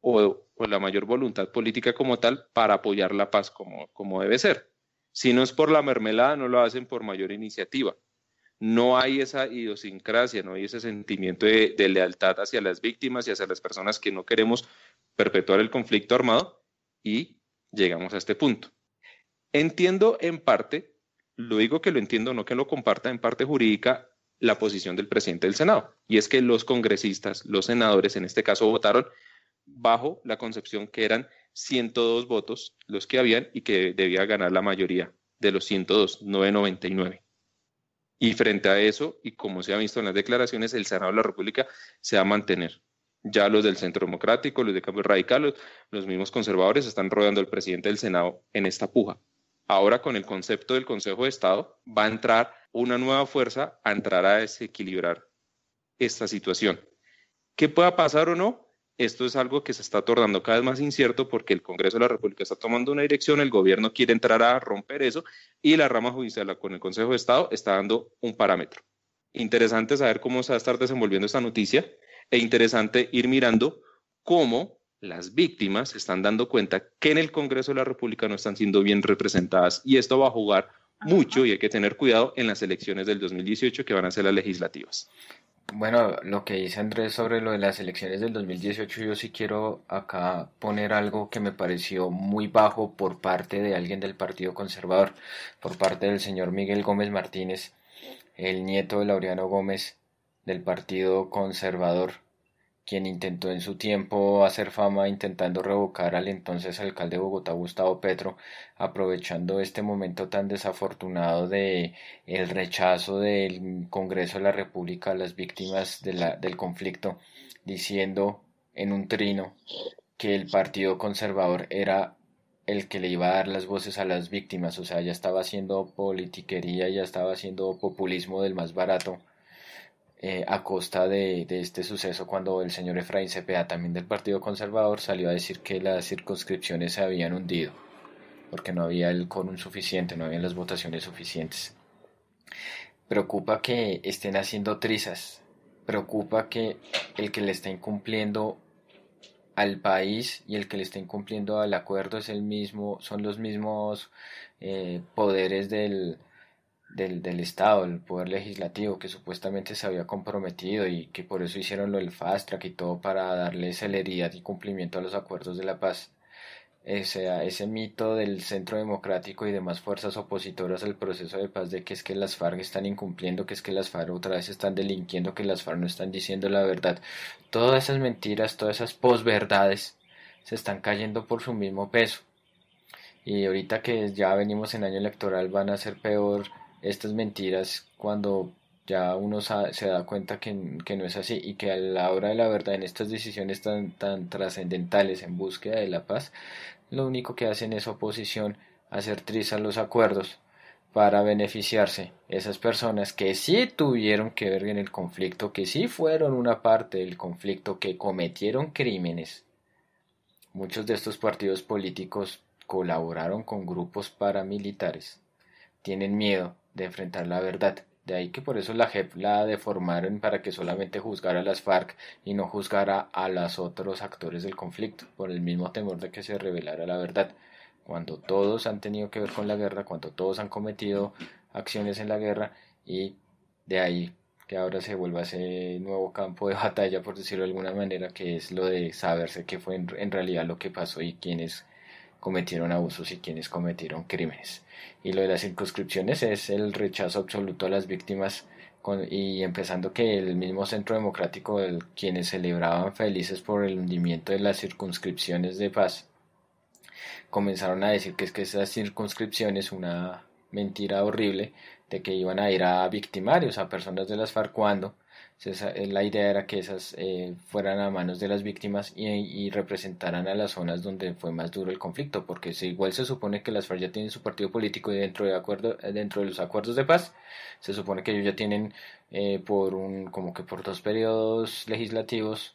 o, la mayor voluntad política como tal para apoyar la paz como, como debe ser. Si no es por la mermelada, no lo hacen por mayor iniciativa no hay esa idiosincrasia, no hay ese sentimiento de, lealtad hacia las víctimas y hacia las personas que no queremos perpetuar el conflicto armado y llegamos a este punto. Entiendo en parte, lo digo que lo entiendo, no que lo comparta en parte jurídica, la posición del presidente del Senado. Y es que los congresistas, los senadores en este caso votaron bajo la concepción que eran 102 votos los que habían y que debía ganar la mayoría de los 102, 999. Y frente a eso, y como se ha visto en las declaraciones, el Senado de la República se va a mantener. Ya los del Centro Democrático, los de Cambio Radical, los, mismos conservadores están rodeando al presidente del Senado en esta puja. Ahora con el concepto del Consejo de Estado va a entrar una nueva fuerza, a entrar a desequilibrar esta situación. ¿Qué pueda pasar o no? esto es algo que se está tornando cada vez más incierto porque el Congreso de la República está tomando una dirección, el gobierno quiere entrar a romper eso y la rama judicial con el Consejo de Estado está dando un parámetro. Interesante saber cómo se va a estar desenvolviendo esta noticia e interesante ir mirando cómo las víctimas están dando cuenta que en el Congreso de la República no están siendo bien representadas y esto va a jugar mucho y hay que tener cuidado en las elecciones del 2018 que van a ser las legislativas. Bueno, lo que dice Andrés sobre lo de las elecciones del 2018, yo sí quiero acá poner algo que me pareció muy bajo por parte de alguien del Partido Conservador, por parte del señor Miguel Gómez Martínez, el nieto de Laureano Gómez del Partido Conservador quien intentó en su tiempo hacer fama intentando revocar al entonces alcalde de Bogotá Gustavo Petro, aprovechando este momento tan desafortunado de el rechazo del Congreso de la República a las víctimas del conflicto, diciendo en un trino que el Partido Conservador era el que le iba a dar las voces a las víctimas, o sea, ya estaba haciendo politiquería, ya estaba haciendo populismo del más barato eh, a costa de, este suceso cuando el señor Efraín Cepeda, también del Partido Conservador, salió a decir que las circunscripciones se habían hundido, porque no había el un suficiente, no habían las votaciones suficientes. Preocupa que estén haciendo trizas, preocupa que el que le está incumpliendo al país y el que le está incumpliendo al acuerdo es el mismo, son los mismos eh, poderes del, del, Estado, el poder legislativo que supuestamente se había comprometido y que por eso hicieron lo del fast track y todo para darle celeridad y cumplimiento a los acuerdos de la paz. Ese, eh, ese mito del centro democrático y demás fuerzas opositoras al proceso de paz de que es que las FARC están incumpliendo, que es que las FARC otra vez están delinquiendo, que las FARC no están diciendo la verdad. Todas esas mentiras, todas esas posverdades se están cayendo por su mismo peso. Y ahorita que ya venimos en año electoral van a ser peor estas mentiras cuando ya uno se da cuenta que, no es así y que a la hora de la verdad en estas decisiones tan, tan trascendentales en búsqueda de la paz, lo único que hacen es oposición, hacer trizas los acuerdos para beneficiarse esas personas que sí tuvieron que ver en el conflicto, que sí fueron una parte del conflicto, que cometieron crímenes. Muchos de estos partidos políticos colaboraron con grupos paramilitares. Tienen miedo, de enfrentar la verdad. De ahí que por eso la JEP la deformaron para que solamente juzgara a las FARC y no juzgara a los otros actores del conflicto, por el mismo temor de que se revelara la verdad. Cuando todos han tenido que ver con la guerra, cuando todos han cometido acciones en la guerra y de ahí que ahora se vuelva ese nuevo campo de batalla, por decirlo de alguna manera, que es lo de saberse qué fue en, realidad lo que pasó y quiénes cometieron abusos y quienes cometieron crímenes. Y lo de las circunscripciones es el rechazo absoluto a las víctimas y empezando que el mismo centro democrático, quienes celebraban felices por el hundimiento de las circunscripciones de paz, comenzaron a decir que es que esas circunscripciones, una mentira horrible, de que iban a ir a victimarios, a personas de las FARC cuando eh, la idea era que esas eh, fueran a manos de las víctimas y, representaran a las zonas donde fue más duro el conflicto, porque igual se supone que las FARC ya tienen su partido político y dentro de, acuerdo, eh, dentro de los acuerdos de paz, se supone que ellos ya tienen por un, como que por dos periodos legislativos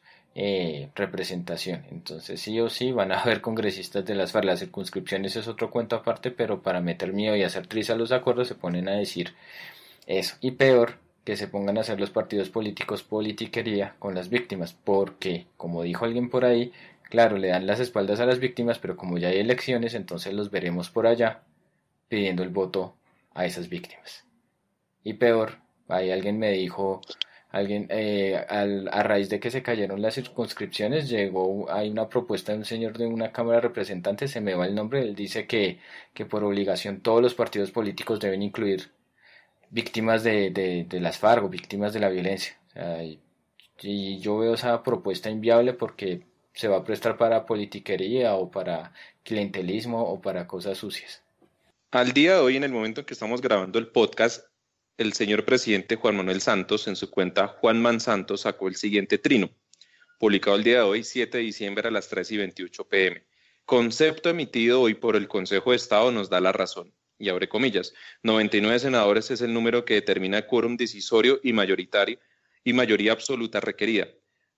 representación. Entonces sí o sí van a haber congresistas de las FARC. Las circunscripciones es otro cuento aparte, pero para meter miedo y hacer a los acuerdos se ponen a decir eso. Y peor, que se pongan a hacer los partidos políticos politiquería con las víctimas, porque, como dijo alguien por ahí, claro, le dan las espaldas a las víctimas, pero como ya hay elecciones, entonces los veremos por allá pidiendo el voto a esas víctimas. Y peor, ahí alguien me dijo, alguien eh, a raíz de que se cayeron las circunscripciones llegó hay una propuesta de un señor de una cámara de representantes se me va el nombre él dice que por obligación todos los partidos políticos deben incluir víctimas de, de, las Fargo, víctimas de la violencia. y, yo veo esa propuesta inviable porque se va a prestar para politiquería o para clientelismo o para cosas sucias. Al día de hoy, en el momento en que estamos grabando el podcast, el señor presidente Juan Manuel Santos, en su cuenta Juan Man Santos, sacó el siguiente trino, publicado el día de hoy, 7 de diciembre a las 3 y 28 pm. Concepto emitido hoy por el Consejo de Estado nos da la razón y abre comillas, 99 senadores es el número que determina el quórum decisorio y mayoritario y mayoría absoluta requerida,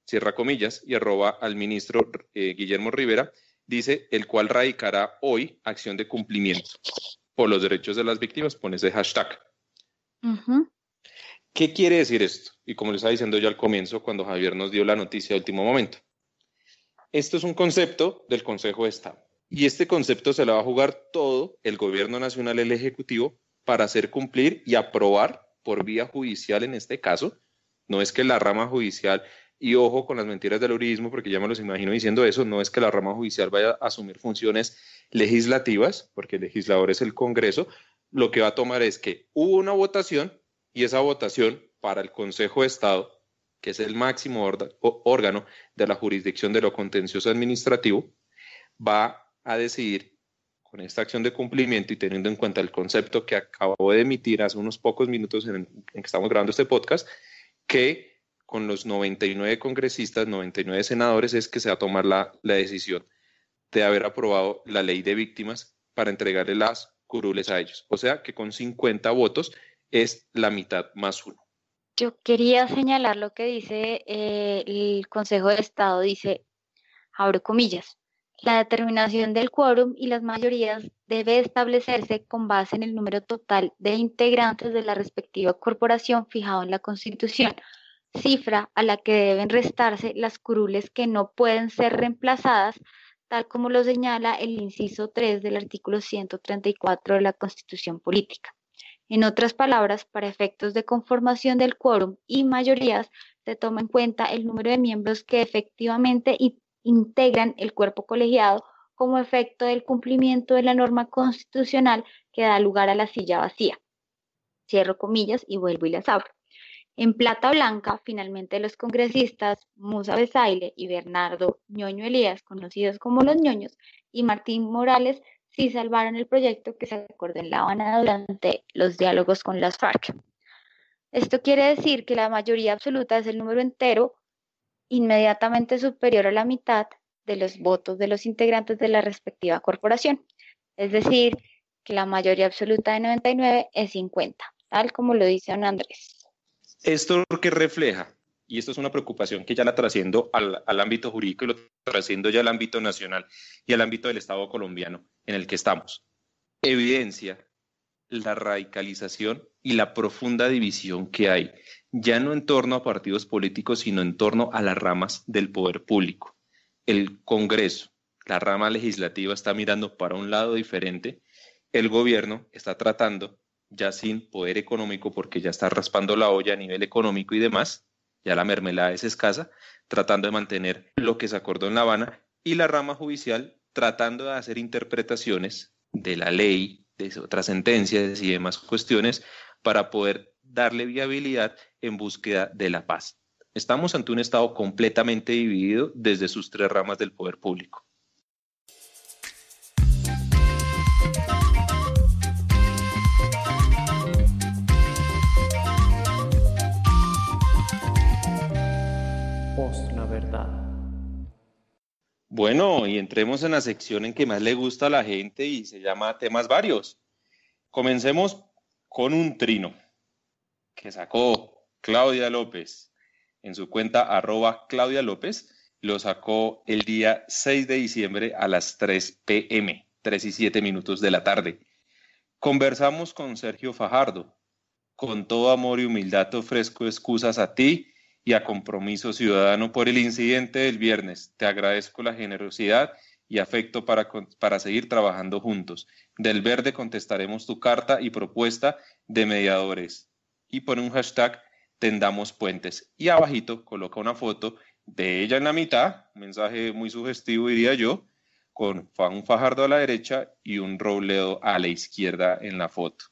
cierra comillas, y arroba al ministro eh, Guillermo Rivera, dice, el cual radicará hoy acción de cumplimiento por los derechos de las víctimas, pone ese hashtag. ¿Qué quiere decir esto? Y como les estaba diciendo yo al comienzo, cuando Javier nos dio la noticia de último momento. Esto es un concepto del Consejo de Estado. Y este concepto se lo va a jugar todo el gobierno nacional, el Ejecutivo, para hacer cumplir y aprobar por vía judicial en este caso. No es que la rama judicial, y ojo con las mentiras del uribismo, porque ya me los imagino diciendo eso, no es que la rama judicial vaya a asumir funciones legislativas, porque el legislador es el Congreso, lo que va a tomar es que hubo una votación y esa votación para el Consejo de Estado, que es el máximo órgano de la jurisdicción de lo contencioso administrativo, va a decidir con esta acción de cumplimiento y teniendo en cuenta el concepto que acabo de emitir hace unos pocos minutos en, que estamos grabando este podcast, que con los 99 congresistas, 99 senadores, es que se va a tomar la, decisión de haber aprobado la ley de víctimas para entregarle las curules a ellos. O sea que con 50 votos es la mitad más uno. Yo quería señalar lo que dice eh, el Consejo de Estado, dice, abro comillas, la determinación del quórum y las mayorías debe establecerse con base en el número total de integrantes de la respectiva corporación fijado en la Constitución, cifra a la que deben restarse las curules que no pueden ser reemplazadas, tal como lo señala el inciso 3 del artículo 134 de la Constitución Política. En otras palabras, para efectos de conformación del quórum y mayorías, se toma en cuenta el número de miembros que efectivamente y integran el cuerpo colegiado como efecto del cumplimiento de la norma constitucional que da lugar a la silla vacía. Cierro comillas y vuelvo y las abro. En plata blanca, finalmente los congresistas Musa Besaile y Bernardo Ñoño Elías, conocidos como los ñoños, y Martín Morales sí salvaron el proyecto que se acordó en La Habana durante los diálogos con las FARC. Esto quiere decir que la mayoría absoluta es el número entero inmediatamente superior a la mitad de los votos de los integrantes de la respectiva corporación, es decir, que la mayoría absoluta de 99 es 50, tal como lo dice don Andrés. Esto que refleja, y esto es una preocupación que ya la trasciendo al, al ámbito jurídico y lo trasciendo ya al ámbito nacional y al ámbito del Estado colombiano en el que estamos, evidencia la radicalización y la profunda división que hay, ya no en torno a partidos políticos, sino en torno a las ramas del poder público. El Congreso, la rama legislativa está mirando para un lado diferente, el gobierno está tratando, ya sin poder económico, porque ya está raspando la olla a nivel económico y demás, ya la mermelada es escasa, tratando de mantener lo que se acordó en La Habana, y la rama judicial tratando de hacer interpretaciones de la ley, de otras sentencias y demás cuestiones para poder darle viabilidad en búsqueda de la paz. Estamos ante un Estado completamente dividido desde sus tres ramas del poder público. Bueno, y entremos en la sección en que más le gusta a la gente y se llama temas varios. Comencemos con un trino que sacó Claudia López en su cuenta arroba Claudia López. Lo sacó el día 6 de diciembre a las 3 pm, 3 y 7 minutos de la tarde. Conversamos con Sergio Fajardo. Con todo amor y humildad te ofrezco excusas a ti y a Compromiso Ciudadano por el incidente del viernes. Te agradezco la generosidad y afecto para, seguir trabajando juntos. Del Verde contestaremos tu carta y propuesta de mediadores. Y pone un hashtag tendamos puentes. Y abajito coloca una foto de ella en la mitad, un mensaje muy sugestivo diría yo, con un fajardo a la derecha y un robledo a la izquierda en la foto.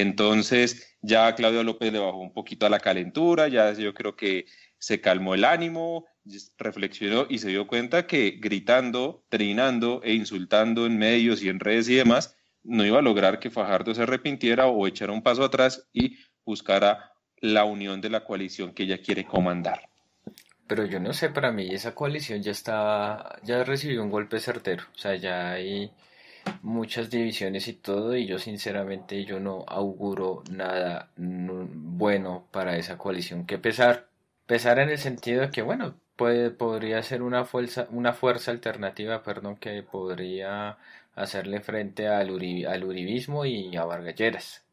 Entonces ya Claudio López le bajó un poquito a la calentura, ya yo creo que se calmó el ánimo, reflexionó y se dio cuenta que gritando, trinando e insultando en medios y en redes y demás, no iba a lograr que Fajardo se arrepintiera o echara un paso atrás y buscara la unión de la coalición que ella quiere comandar. Pero yo no sé, para mí esa coalición ya está, ya recibió un golpe certero, o sea, ya hay muchas divisiones y todo y yo sinceramente yo no auguro nada bueno para esa coalición que pesar pesar en el sentido de que bueno puede, podría ser una fuerza una fuerza alternativa perdón que podría hacerle frente al, uribismo y a Vargalleras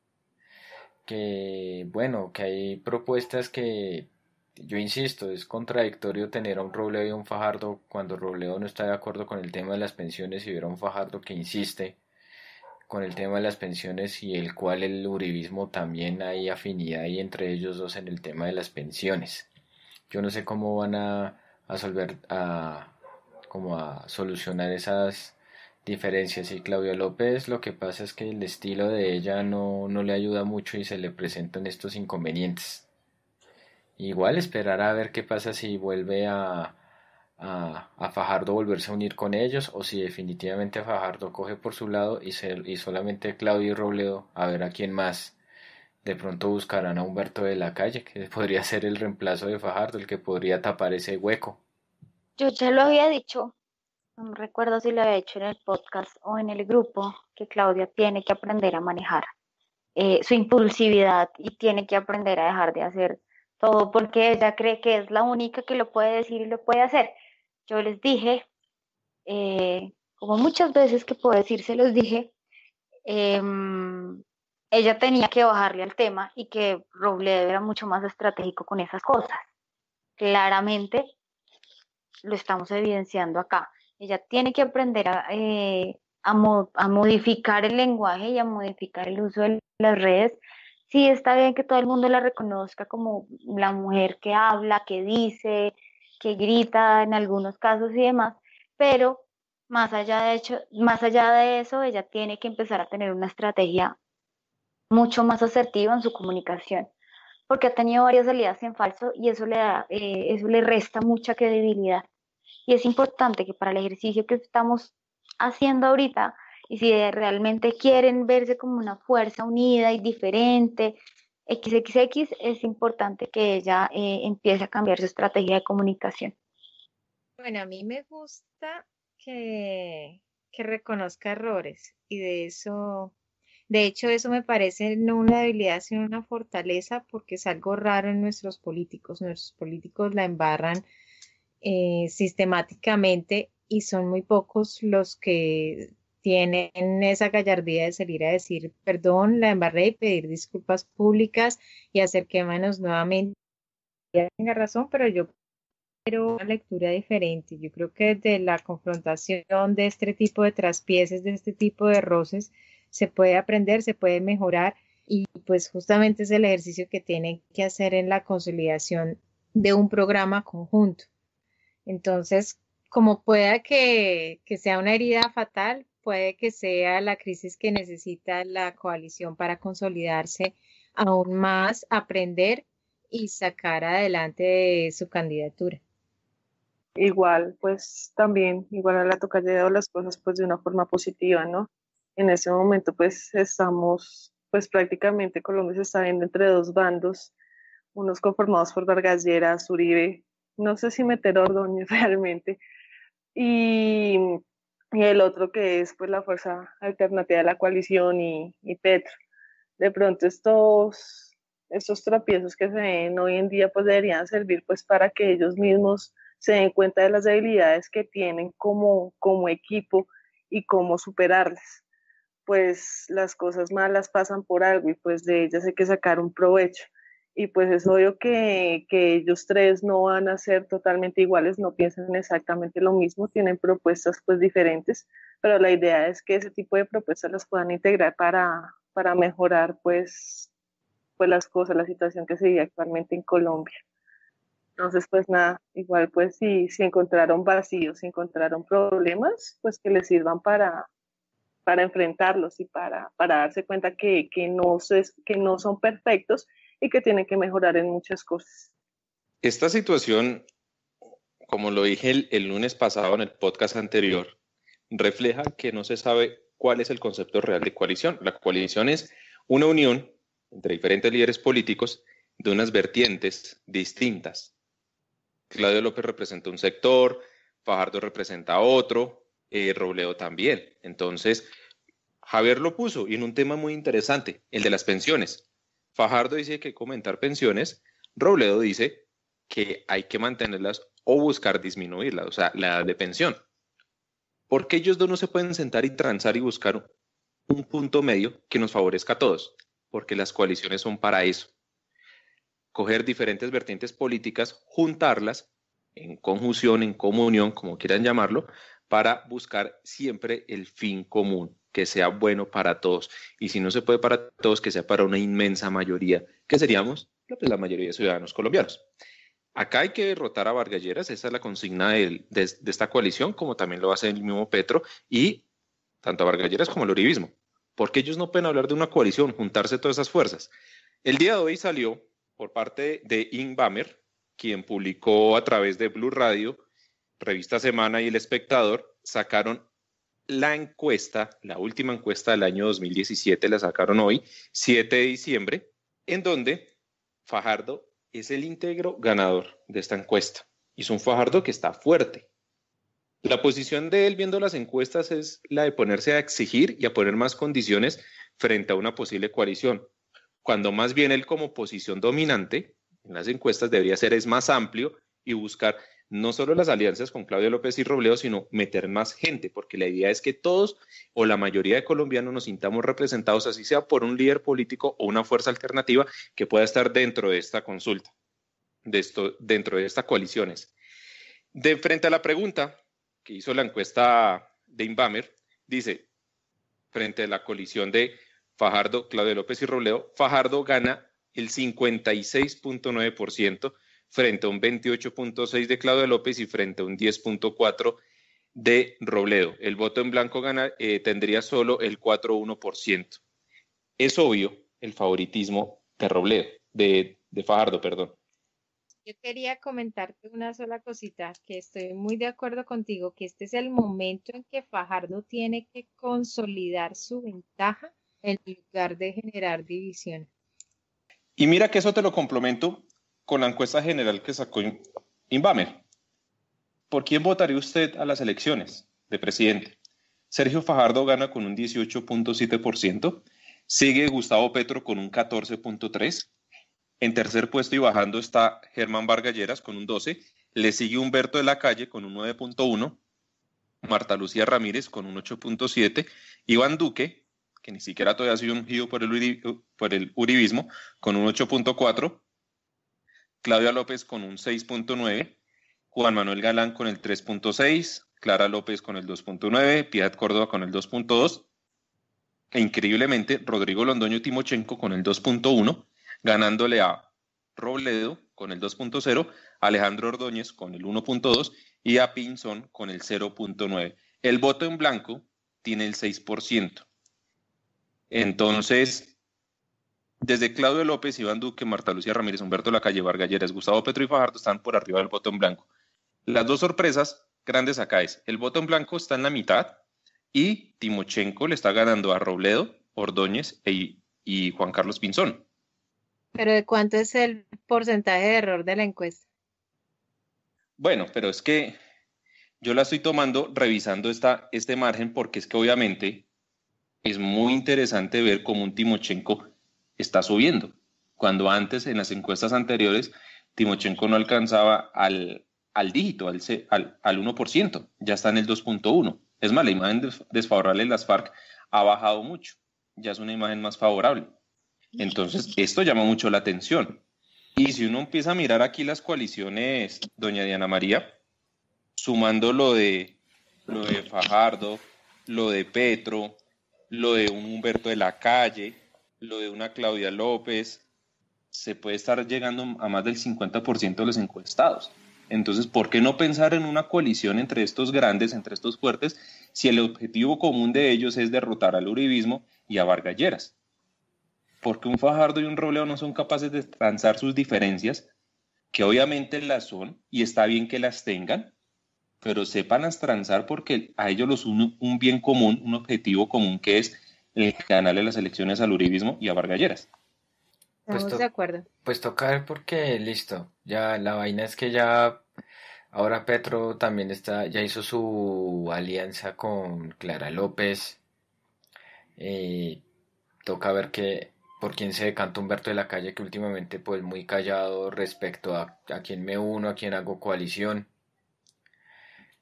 que bueno que hay propuestas que yo insisto, es contradictorio tener a un Robledo y un Fajardo cuando Robledo no está de acuerdo con el tema de las pensiones y ver un Fajardo que insiste con el tema de las pensiones y el cual el uribismo también hay afinidad y entre ellos dos en el tema de las pensiones. Yo no sé cómo van a, a solucionar esas diferencias y Claudia López lo que pasa es que el estilo de ella no le ayuda mucho y se le presentan estos inconvenientes. Igual esperará a ver qué pasa si vuelve a, a, a, Fajardo volverse a unir con ellos o si definitivamente Fajardo coge por su lado y, se, y solamente Claudio y Robledo a ver a quién más. De pronto buscarán a Humberto de la calle, que <laughs> podría ser el reemplazo de Fajardo, el que podría tapar ese hueco. Yo ya lo había dicho, no recuerdo si lo había hecho en el podcast o en el grupo, que Claudia tiene que aprender a manejar eh, su impulsividad y tiene que aprender a dejar de hacer todo porque ella cree que es la única que lo puede decir y lo puede hacer. Yo les dije, eh, como muchas veces que puedo decir, se los dije, em, ella tenía que bajarle al tema y que Robledo era mucho más estratégico con esas cosas. Claramente lo estamos evidenciando acá. Ella tiene que aprender a, eh, a modificar el lenguaje y a modificar el uso de las redes sí está bien que todo el mundo la reconozca como la mujer que habla, que dice, que grita en algunos casos y demás, pero más allá de, hecho, más allá de eso, ella tiene que empezar a tener una estrategia mucho más asertiva en su comunicación, porque ha tenido varias salidas en falso y eso le, eh, eso le resta mucha credibilidad. Y es importante que para el ejercicio que estamos haciendo ahorita, y si realmente quieren verse como una fuerza unida y diferente, XXX, es importante que ella eh, empiece a cambiar su estrategia de comunicación. Bueno, a mí me gusta que, que reconozca errores y de eso, de hecho eso me parece no una debilidad sino una fortaleza porque es algo raro en nuestros políticos, nuestros políticos la embarran eh, sistemáticamente y son muy pocos los que tienen esa gallardía de salir a decir perdón, la embarré y pedir disculpas públicas y hacer manos nuevamente. tenga razón, pero yo quiero una lectura diferente. Yo creo que desde la confrontación de este tipo de traspieces, de este tipo de roces, se puede aprender, se puede mejorar y pues justamente es el ejercicio que tienen que hacer en la consolidación de un programa conjunto. Entonces, como pueda que sea una herida fatal, puede que sea la crisis que necesita la coalición para consolidarse aún más, aprender y sacar adelante su candidatura. Igual, pues también, igual a la de las cosas pues de una forma positiva, ¿no? En ese momento pues estamos, pues prácticamente Colombia se está viendo entre dos bandos, unos conformados por Vargas Lleras, Uribe, no sé si meter Ordóñez <laughs> realmente, y y el otro que es pues la Fuerza Alternativa de la Coalición y, Petro. De pronto estos, estos tropiezos que se ven hoy en día pues, deberían servir pues para que ellos mismos se den cuenta de las debilidades que tienen como, como equipo y cómo superarlas. Pues las cosas malas pasan por algo y pues de ellas hay que sacar un provecho y pues es obvio que, que, ellos tres no van a ser totalmente iguales, no piensan exactamente lo mismo, tienen propuestas pues diferentes, pero la idea es que ese tipo de propuestas las puedan integrar para, para mejorar pues, pues las cosas, la situación que se vive actualmente en Colombia. Entonces, pues nada, igual pues si, si encontraron vacíos, si encontraron problemas, pues que les sirvan para, para enfrentarlos y para, para darse cuenta que, que, no, es que no son perfectos y que tiene que mejorar en muchas cosas. Esta situación, como lo dije el, lunes pasado en el podcast anterior, refleja que no se sabe cuál es el concepto real de coalición. La coalición es una unión entre diferentes líderes políticos de unas vertientes distintas. Claudio López representa un sector, Fajardo representa otro, eh, Robledo también. Entonces, Javier lo puso y en un tema muy interesante, el de las pensiones. Fajardo dice que hay que pensiones, Robledo dice que hay que mantenerlas o buscar disminuirlas, o sea, la edad de pensión. ¿Por qué ellos dos no se pueden sentar y transar y buscar un punto medio que nos favorezca a todos? Porque las coaliciones son para eso. Coger diferentes vertientes políticas, juntarlas en conjunción, en comunión, como quieran llamarlo, para buscar siempre el fin común que sea bueno para todos. Y si no se puede para todos, que sea para una inmensa mayoría, que seríamos la mayoría de ciudadanos colombianos. Acá hay que derrotar a Vargalleras, esa es la consigna de, esta coalición, como también lo hace el mismo Petro, y tanto a Vargalleras como al Uribismo. Porque ellos no pueden hablar de una coalición, juntarse todas esas fuerzas. El día de hoy salió por parte de bamer quien publicó a través de Blue Radio, Revista Semana y El Espectador, sacaron la encuesta, la última encuesta del año 2017, la sacaron hoy, 7 de diciembre, en donde Fajardo es el íntegro ganador de esta encuesta. Y es un Fajardo que está fuerte. La posición de él viendo las encuestas es la de ponerse a exigir y a poner más condiciones frente a una posible coalición, cuando más bien él como posición dominante en las encuestas debería ser es más amplio y buscar no solo las alianzas con Claudio López y Robledo, sino meter más gente, porque la idea es que todos o la mayoría de colombianos nos sintamos representados, así sea por un líder político o una fuerza alternativa que pueda estar dentro de esta consulta, dentro de estas coaliciones. De frente a la pregunta que hizo la encuesta de Inbamer, dice, frente a la coalición de Fajardo, Claudio López y Robledo, Fajardo gana el 56.9%, frente a un 28.6 de Claudio López y frente a un 10.4 de Robledo. El voto en blanco eh, tendría solo el 4.1%. Es obvio el favoritismo de Robledo, de, de Fajardo, perdón. Yo quería comentarte una sola cosita, que estoy muy de acuerdo contigo, que este es el momento en que Fajardo tiene que consolidar su ventaja en lugar de generar división. Y mira que eso te lo complemento con la encuesta general que sacó Inbamer. ¿Por quién votaría usted a las elecciones de presidente? Sergio Fajardo gana con un 18.7%, sigue Gustavo Petro con un 14.3%, en tercer puesto y bajando está Germán Vargalleras con un 12%, le sigue Humberto de la Calle con un 9.1%, Marta Lucía Ramírez con un 8.7%, Iván Duque, que ni siquiera todavía ha sido ungido por el, por el uribismo, con un 8.4%, Claudia López con un 6.9, Juan Manuel Galán con el 3.6, Clara López con el 2.9, Piedad Córdoba con el 2.2 e increíblemente Rodrigo Londoño Timochenko con el 2.1, ganándole a Robledo con el 2.0, Alejandro Ordóñez con el 1.2 y a Pinzón con el 0.9. El voto en blanco tiene el 6%. Entonces, desde Claudio López, Iván Duque, Marta Lucía Ramírez, Humberto Lacalle, Vargalleras, Gustavo Petro y Fajardo están por arriba del botón blanco. Las dos sorpresas grandes acá es, el botón blanco está en la mitad y Timochenko le está ganando a Robledo, Ordóñez e y Juan Carlos Pinzón. Pero ¿de cuánto es el porcentaje de error de la encuesta? Bueno, pero es que yo la estoy tomando revisando esta, este margen porque es que obviamente es muy interesante ver cómo un Timochenko está subiendo, cuando antes en las encuestas anteriores Timochenko no alcanzaba al, al dígito, al, al, 1%, ya está en el 2.1. Es más, la imagen desfavorable de las FARC ha bajado mucho, ya es una imagen más favorable. Entonces, esto llama mucho la atención. Y si uno empieza a mirar aquí las coaliciones, doña Diana María, sumando lo de, lo de Fajardo, lo de Petro, lo de un Humberto de la Calle, lo de una Claudia López, se puede estar llegando a más del 50% de los encuestados. Entonces, ¿por qué no pensar en una coalición entre estos grandes, entre estos fuertes, si el objetivo común de ellos es derrotar al uribismo y a Vargalleras? Porque un Fajardo y un Robleo no son capaces de transar sus diferencias, que obviamente las son y está bien que las tengan, pero sepan las transar porque a ellos los une un bien común, un objetivo común que es el canal de las elecciones al uribismo y a Vargalleras. Pues Estamos de acuerdo. Pues tocar porque listo, ya la vaina es que ya ahora Petro también está, ya hizo su alianza con Clara López. Eh, toca ver que por quién se decanta Humberto de la Calle, que últimamente pues muy callado respecto a, a quién me uno, a quién hago coalición.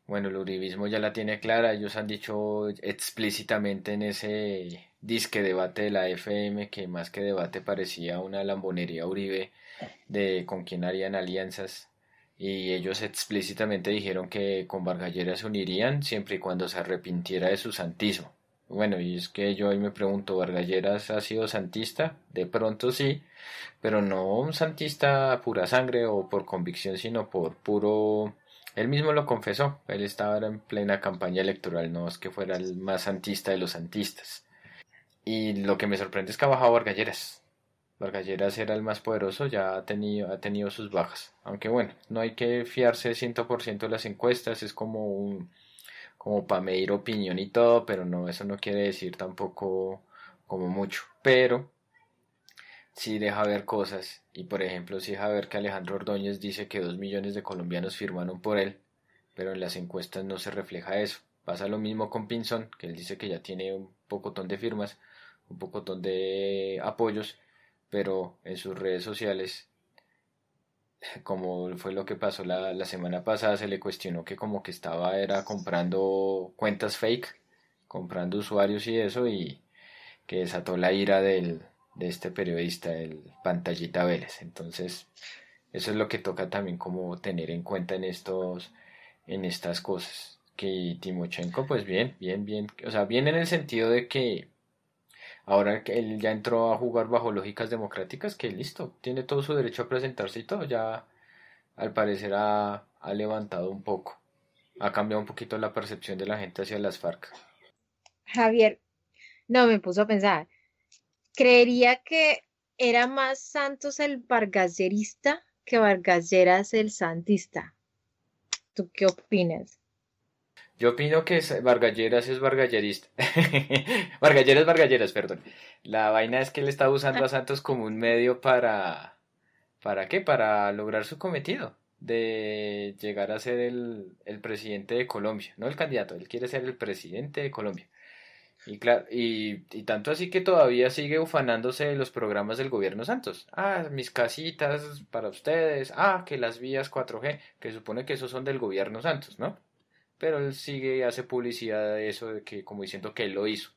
Bueno, el uribismo ya la tiene clara, ellos han dicho explícitamente en ese disque debate de la FM que más que debate parecía una lambonería Uribe de con quién harían alianzas y ellos explícitamente dijeron que con Vargallera se unirían siempre y cuando se arrepintiera de su santismo. Bueno, y es que yo hoy me pregunto, ¿Vargalleras ha sido santista? De pronto sí, pero no un santista pura sangre o por convicción, sino por puro él mismo lo confesó, él estaba en plena campaña electoral, no es que fuera el más santista de los santistas. Y lo que me sorprende es que ha bajado Vargalleras. Vargalleras era el más poderoso, ya ha tenido, ha tenido sus bajas. Aunque bueno, no hay que fiarse 100% de las encuestas, es como un como para medir opinión y todo, pero no, eso no quiere decir tampoco como mucho. Pero sí deja ver cosas, y por ejemplo, si deja ver que Alejandro Ordóñez dice que dos millones de colombianos firmaron por él, pero en las encuestas no se refleja eso. Pasa lo mismo con Pinzón, que él dice que ya tiene un pocotón de firmas, un pocotón de apoyos, pero en sus redes sociales, <laughs> como fue lo que pasó la, la semana pasada, se le cuestionó que como que estaba era comprando cuentas fake, comprando usuarios y eso, y que desató la ira del, de este periodista, el pantallita Vélez. Entonces, eso es lo que toca también como tener en cuenta en estos, en estas cosas. Que Timochenko, pues bien, bien, bien, o sea, bien en el sentido de que ahora que él ya entró a jugar bajo lógicas democráticas, que listo, tiene todo su derecho a presentarse y todo, ya al parecer ha, ha levantado un poco, ha cambiado un poquito la percepción de la gente hacia las FARC. Javier, no me puso a pensar, creería que era más Santos el Vargallerista que Vargalleras el Santista. ¿Tú qué opinas? Yo opino que Vargalleras es Vargallerista. Vargalleras, <laughs> Vargalleras, perdón. La vaina es que él está usando a ah. Santos como un medio para. ¿Para qué? Para lograr su cometido de llegar a ser el, el presidente de Colombia. No el candidato, él quiere ser el presidente de Colombia. Y, claro, y, tanto así que todavía sigue ufanándose de los programas del gobierno Santos. Ah, mis casitas para ustedes. Ah, que las vías 4G, que supone que esos son del gobierno Santos, ¿no? Pero él sigue y hace publicidad de eso, de que, como diciendo que él lo hizo.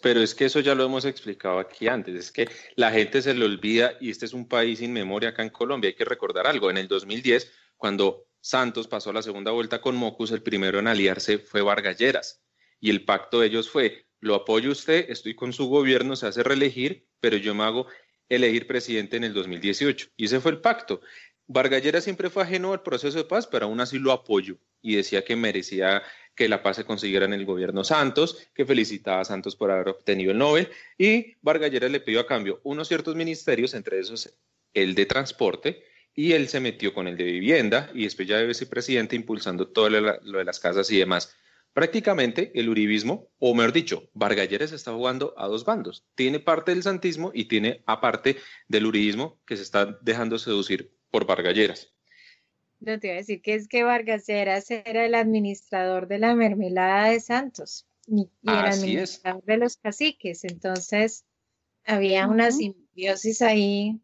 Pero es que eso ya lo hemos explicado aquí antes, es que la gente se le olvida y este es un país sin memoria acá en Colombia. Hay que recordar algo, en el 2010, cuando Santos pasó la segunda vuelta con Mocus, el primero en aliarse fue Vargalleras y el pacto de ellos fue, lo apoyo usted, estoy con su gobierno, se hace reelegir, pero yo me hago elegir presidente en el 2018. Y ese fue el pacto. Vargallera siempre fue ajeno al proceso de paz, pero aún así lo apoyo. y decía que merecía que la paz se consiguiera en el gobierno Santos, que felicitaba a Santos por haber obtenido el Nobel y Vargallera le pidió a cambio unos ciertos ministerios, entre esos el de transporte, y él se metió con el de vivienda y después ya debe ser presidente impulsando todo lo de las casas y demás. Prácticamente el uribismo, o mejor dicho, Vargalleres está jugando a dos bandos. Tiene parte del santismo y tiene aparte del uribismo que se está dejando seducir por Vargalleras. No te iba a decir que es que Vargas era el administrador de la mermelada de Santos y, era el administrador de los caciques. Entonces había una simbiosis ahí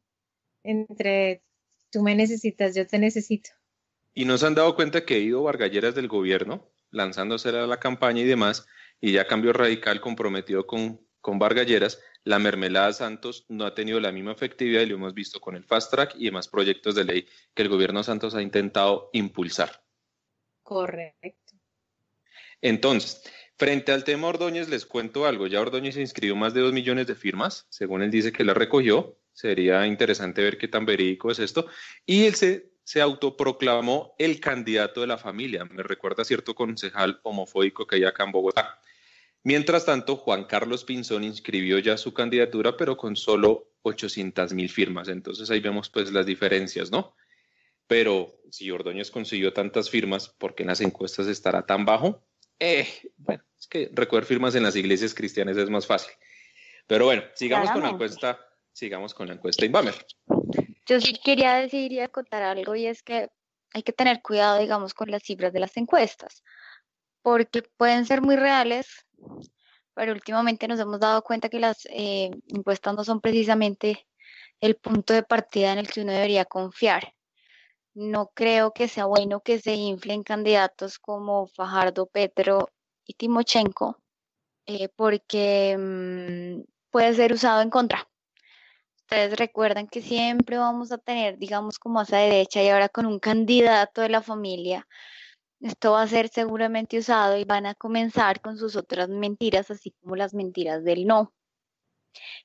entre tú me necesitas, yo te necesito. ¿Y no se han dado cuenta que ha ido Vargalleras del gobierno? lanzándose a la campaña y demás, y ya cambio radical comprometido con, con Bargalleras, la mermelada Santos no ha tenido la misma efectividad y lo hemos visto con el Fast Track y demás proyectos de ley que el gobierno Santos ha intentado impulsar. Correcto. Entonces, frente al tema Ordóñez, les cuento algo. Ya Ordóñez inscribió más de dos millones de firmas, según él dice que la recogió. Sería interesante ver qué tan verídico es esto. Y él se se autoproclamó el candidato de la familia. Me recuerda a cierto concejal homofóbico que hay acá en Bogotá. Mientras tanto, Juan Carlos Pinzón inscribió ya su candidatura, pero con solo 800 mil firmas. Entonces ahí vemos pues las diferencias, ¿no? Pero si Ordóñez consiguió tantas firmas, ¿por qué en las encuestas estará tan bajo? Eh, bueno, es que recoger firmas en las iglesias cristianas es más fácil. Pero bueno, sigamos con la encuesta, sigamos con la encuesta yo sí quería decir y contar algo y es que hay que tener cuidado, digamos, con las cifras de las encuestas, porque pueden ser muy reales, pero últimamente nos hemos dado cuenta que las eh, encuestas no son precisamente el punto de partida en el que uno debería confiar. No creo que sea bueno que se inflen candidatos como Fajardo, Petro y Timochenko, eh, porque mm, puede ser usado en contra ustedes recuerdan que siempre vamos a tener, digamos, como a esa derecha y ahora con un candidato de la familia. Esto va a ser seguramente usado y van a comenzar con sus otras mentiras, así como las mentiras del no.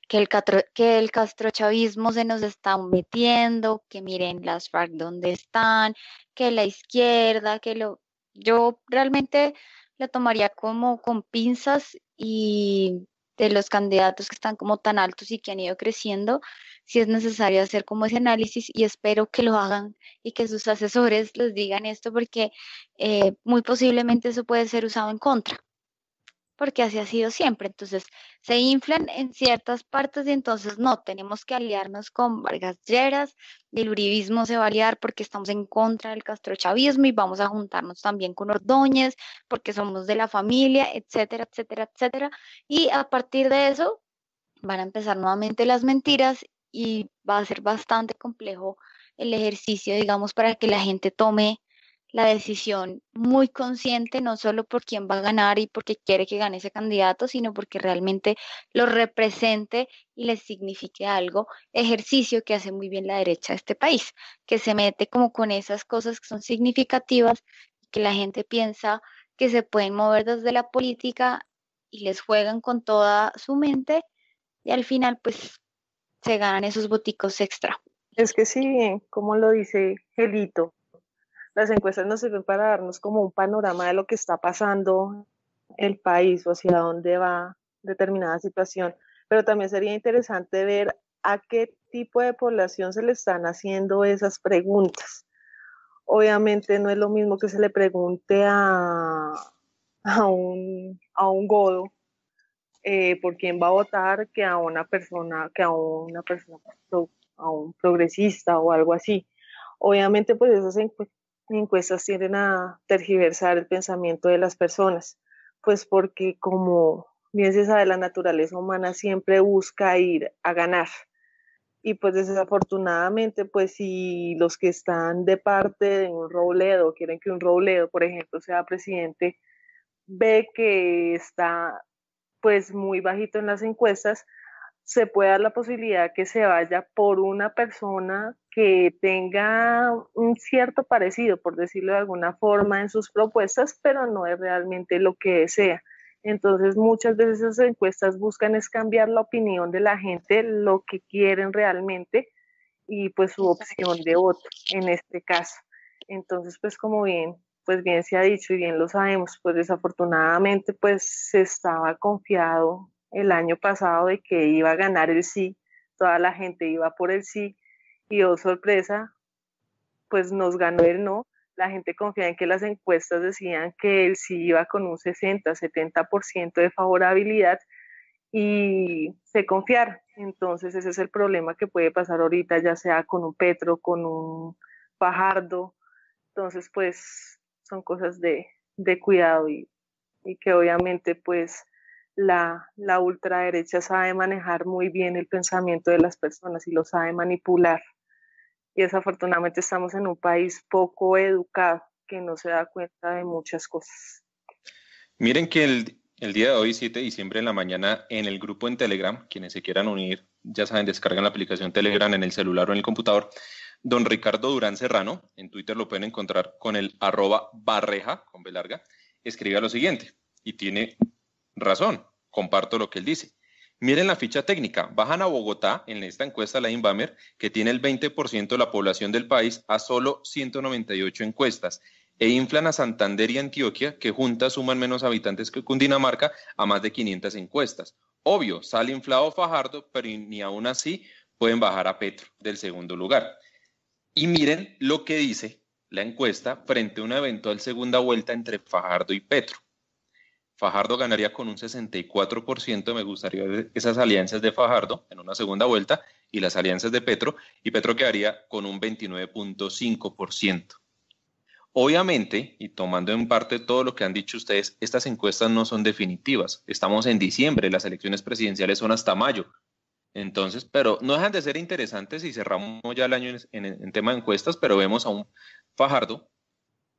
Que el, que el castrochavismo se nos está metiendo, que miren las FARC donde están, que la izquierda, que lo... Yo realmente lo tomaría como con pinzas y de los candidatos que están como tan altos y que han ido creciendo, si es necesario hacer como ese análisis y espero que lo hagan y que sus asesores les digan esto porque eh, muy posiblemente eso puede ser usado en contra porque así ha sido siempre. Entonces, se inflan en ciertas partes y entonces no, tenemos que aliarnos con Vargas Lleras, el uribismo se va a aliar porque estamos en contra del castrochavismo y vamos a juntarnos también con Ordóñez porque somos de la familia, etcétera, etcétera, etcétera. Y a partir de eso van a empezar nuevamente las mentiras y va a ser bastante complejo el ejercicio, digamos, para que la gente tome la decisión muy consciente, no solo por quién va a ganar y porque quiere que gane ese candidato, sino porque realmente lo represente y le signifique algo, ejercicio que hace muy bien la derecha de este país, que se mete como con esas cosas que son significativas, que la gente piensa que se pueden mover desde la política y les juegan con toda su mente y al final pues se ganan esos boticos extra. Es que sí, como lo dice Gelito, las encuestas nos sirven para darnos como un panorama de lo que está pasando el país o hacia dónde va determinada situación, pero también sería interesante ver a qué tipo de población se le están haciendo esas preguntas. Obviamente no es lo mismo que se le pregunte a, a, un, a un godo eh, por quién va a votar que a una persona, que a una persona, a un progresista o algo así. Obviamente, pues esas encuestas encuestas tienden a tergiversar el pensamiento de las personas, pues porque como bien se sabe, la naturaleza humana siempre busca ir a ganar. Y pues desafortunadamente, pues si los que están de parte de un Robledo, quieren que un Robledo, por ejemplo, sea presidente, ve que está pues muy bajito en las encuestas, se puede dar la posibilidad que se vaya por una persona que tenga un cierto parecido, por decirlo de alguna forma, en sus propuestas, pero no es realmente lo que desea. Entonces, muchas veces esas encuestas buscan es cambiar la opinión de la gente, lo que quieren realmente y pues su opción de voto en este caso. Entonces, pues como bien, pues bien se ha dicho y bien lo sabemos, pues desafortunadamente pues se estaba confiado el año pasado de que iba a ganar el sí, toda la gente iba por el sí y oh sorpresa, pues nos ganó el no. La gente confía en que las encuestas decían que él sí iba con un 60, 70% de favorabilidad y se confiar. Entonces ese es el problema que puede pasar ahorita, ya sea con un Petro, con un Fajardo. Entonces, pues son cosas de, de cuidado y, y, que obviamente pues la, la ultraderecha sabe manejar muy bien el pensamiento de las personas y lo sabe manipular y desafortunadamente estamos en un país poco educado que no se da cuenta de muchas cosas. Miren que el, día de hoy, 7 de diciembre en la mañana, en el grupo en Telegram, quienes se quieran unir, ya saben, descargan la aplicación Telegram en el celular o en el computador. Don Ricardo Durán Serrano, en Twitter lo pueden encontrar con el arroba barreja, con B larga, escribe lo siguiente, y tiene razón, comparto lo que él dice. Miren la ficha técnica. Bajan a Bogotá en esta encuesta, la Inbamer, que tiene el 20% de la población del país, a solo 198 encuestas. E inflan a Santander y Antioquia, que juntas suman menos habitantes que Cundinamarca, a más de 500 encuestas. Obvio, sale inflado Fajardo, pero ni aún así pueden bajar a Petro del segundo lugar. Y miren lo que dice la encuesta frente a una eventual segunda vuelta entre Fajardo y Petro. Fajardo ganaría con un 64%, me gustaría esas alianzas de Fajardo en una segunda vuelta y las alianzas de Petro, y Petro quedaría con un 29.5%. Obviamente, y tomando en parte todo lo que han dicho ustedes, estas encuestas no son definitivas. Estamos en diciembre, las elecciones presidenciales son hasta mayo. Entonces, pero no dejan de ser interesantes y cerramos ya el año en, en tema de encuestas, pero vemos a un Fajardo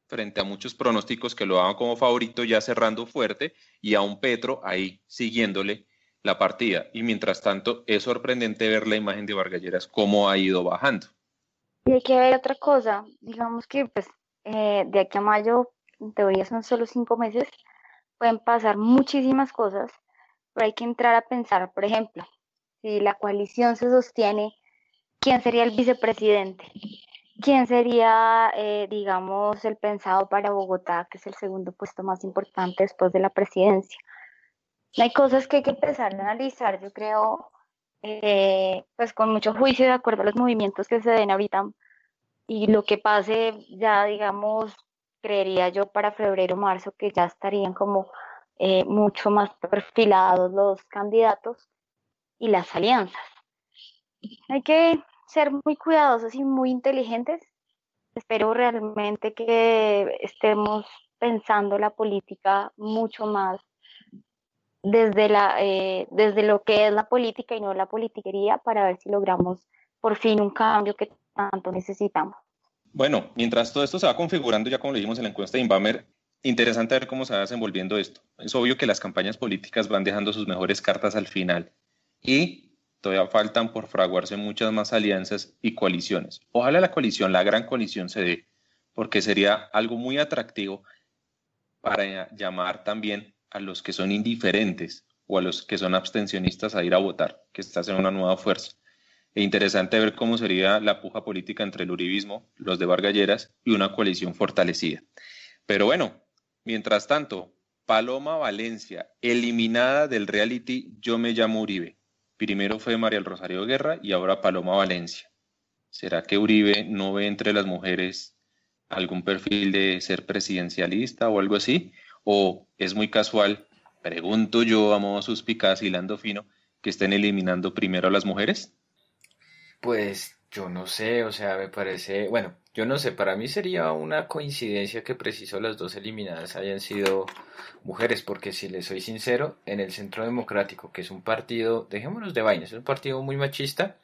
frente a muchos pronósticos que lo daban como favorito ya cerrando fuerte y a un Petro ahí siguiéndole la partida. Y mientras tanto, es sorprendente ver la imagen de Vargalleras cómo ha ido bajando. Y hay que ver otra cosa, digamos que pues eh, de aquí a mayo, en teoría son solo cinco meses, pueden pasar muchísimas cosas, pero hay que entrar a pensar, por ejemplo, si la coalición se sostiene, ¿quién sería el vicepresidente? ¿Quién sería, eh, digamos, el pensado para Bogotá, que es el segundo puesto más importante después de la presidencia? Hay cosas que hay que empezar a analizar, yo creo, eh, pues con mucho juicio de acuerdo a los movimientos que se den ahorita y lo que pase ya, digamos, creería yo para febrero, o marzo, que ya estarían como eh, mucho más perfilados los candidatos y las alianzas. Hay que ser muy cuidadosos y muy inteligentes. Espero realmente que estemos pensando la política mucho más desde, la, eh, desde lo que es la política y no la politiquería para ver si logramos por fin un cambio que tanto necesitamos. Bueno, mientras todo esto se va configurando, ya como lo dijimos en la encuesta de Inbamer, interesante ver cómo se va desenvolviendo esto. Es obvio que las campañas políticas van dejando sus mejores cartas al final y Todavía faltan por fraguarse muchas más alianzas y coaliciones. Ojalá la coalición, la gran coalición se dé, porque sería algo muy atractivo para llamar también a los que son indiferentes o a los que son abstencionistas a ir a votar, que está haciendo una nueva fuerza. E interesante ver cómo sería la puja política entre el uribismo, los de Vargalleras y una coalición fortalecida. Pero bueno, mientras tanto, Paloma Valencia, eliminada del reality Yo me llamo Uribe. Primero fue María del Rosario Guerra y ahora Paloma Valencia. ¿Será que Uribe no ve entre las mujeres algún perfil de ser presidencialista o algo así? ¿O es muy casual, pregunto yo a modo suspicaz, Lando fino, que estén eliminando primero a las mujeres? Pues yo no sé, o sea, me parece, bueno, yo no sé, para mí sería una coincidencia que preciso las dos eliminadas hayan sido mujeres, porque si les soy sincero, en el Centro Democrático, que es un partido, dejémonos de vainas, es un partido muy machista,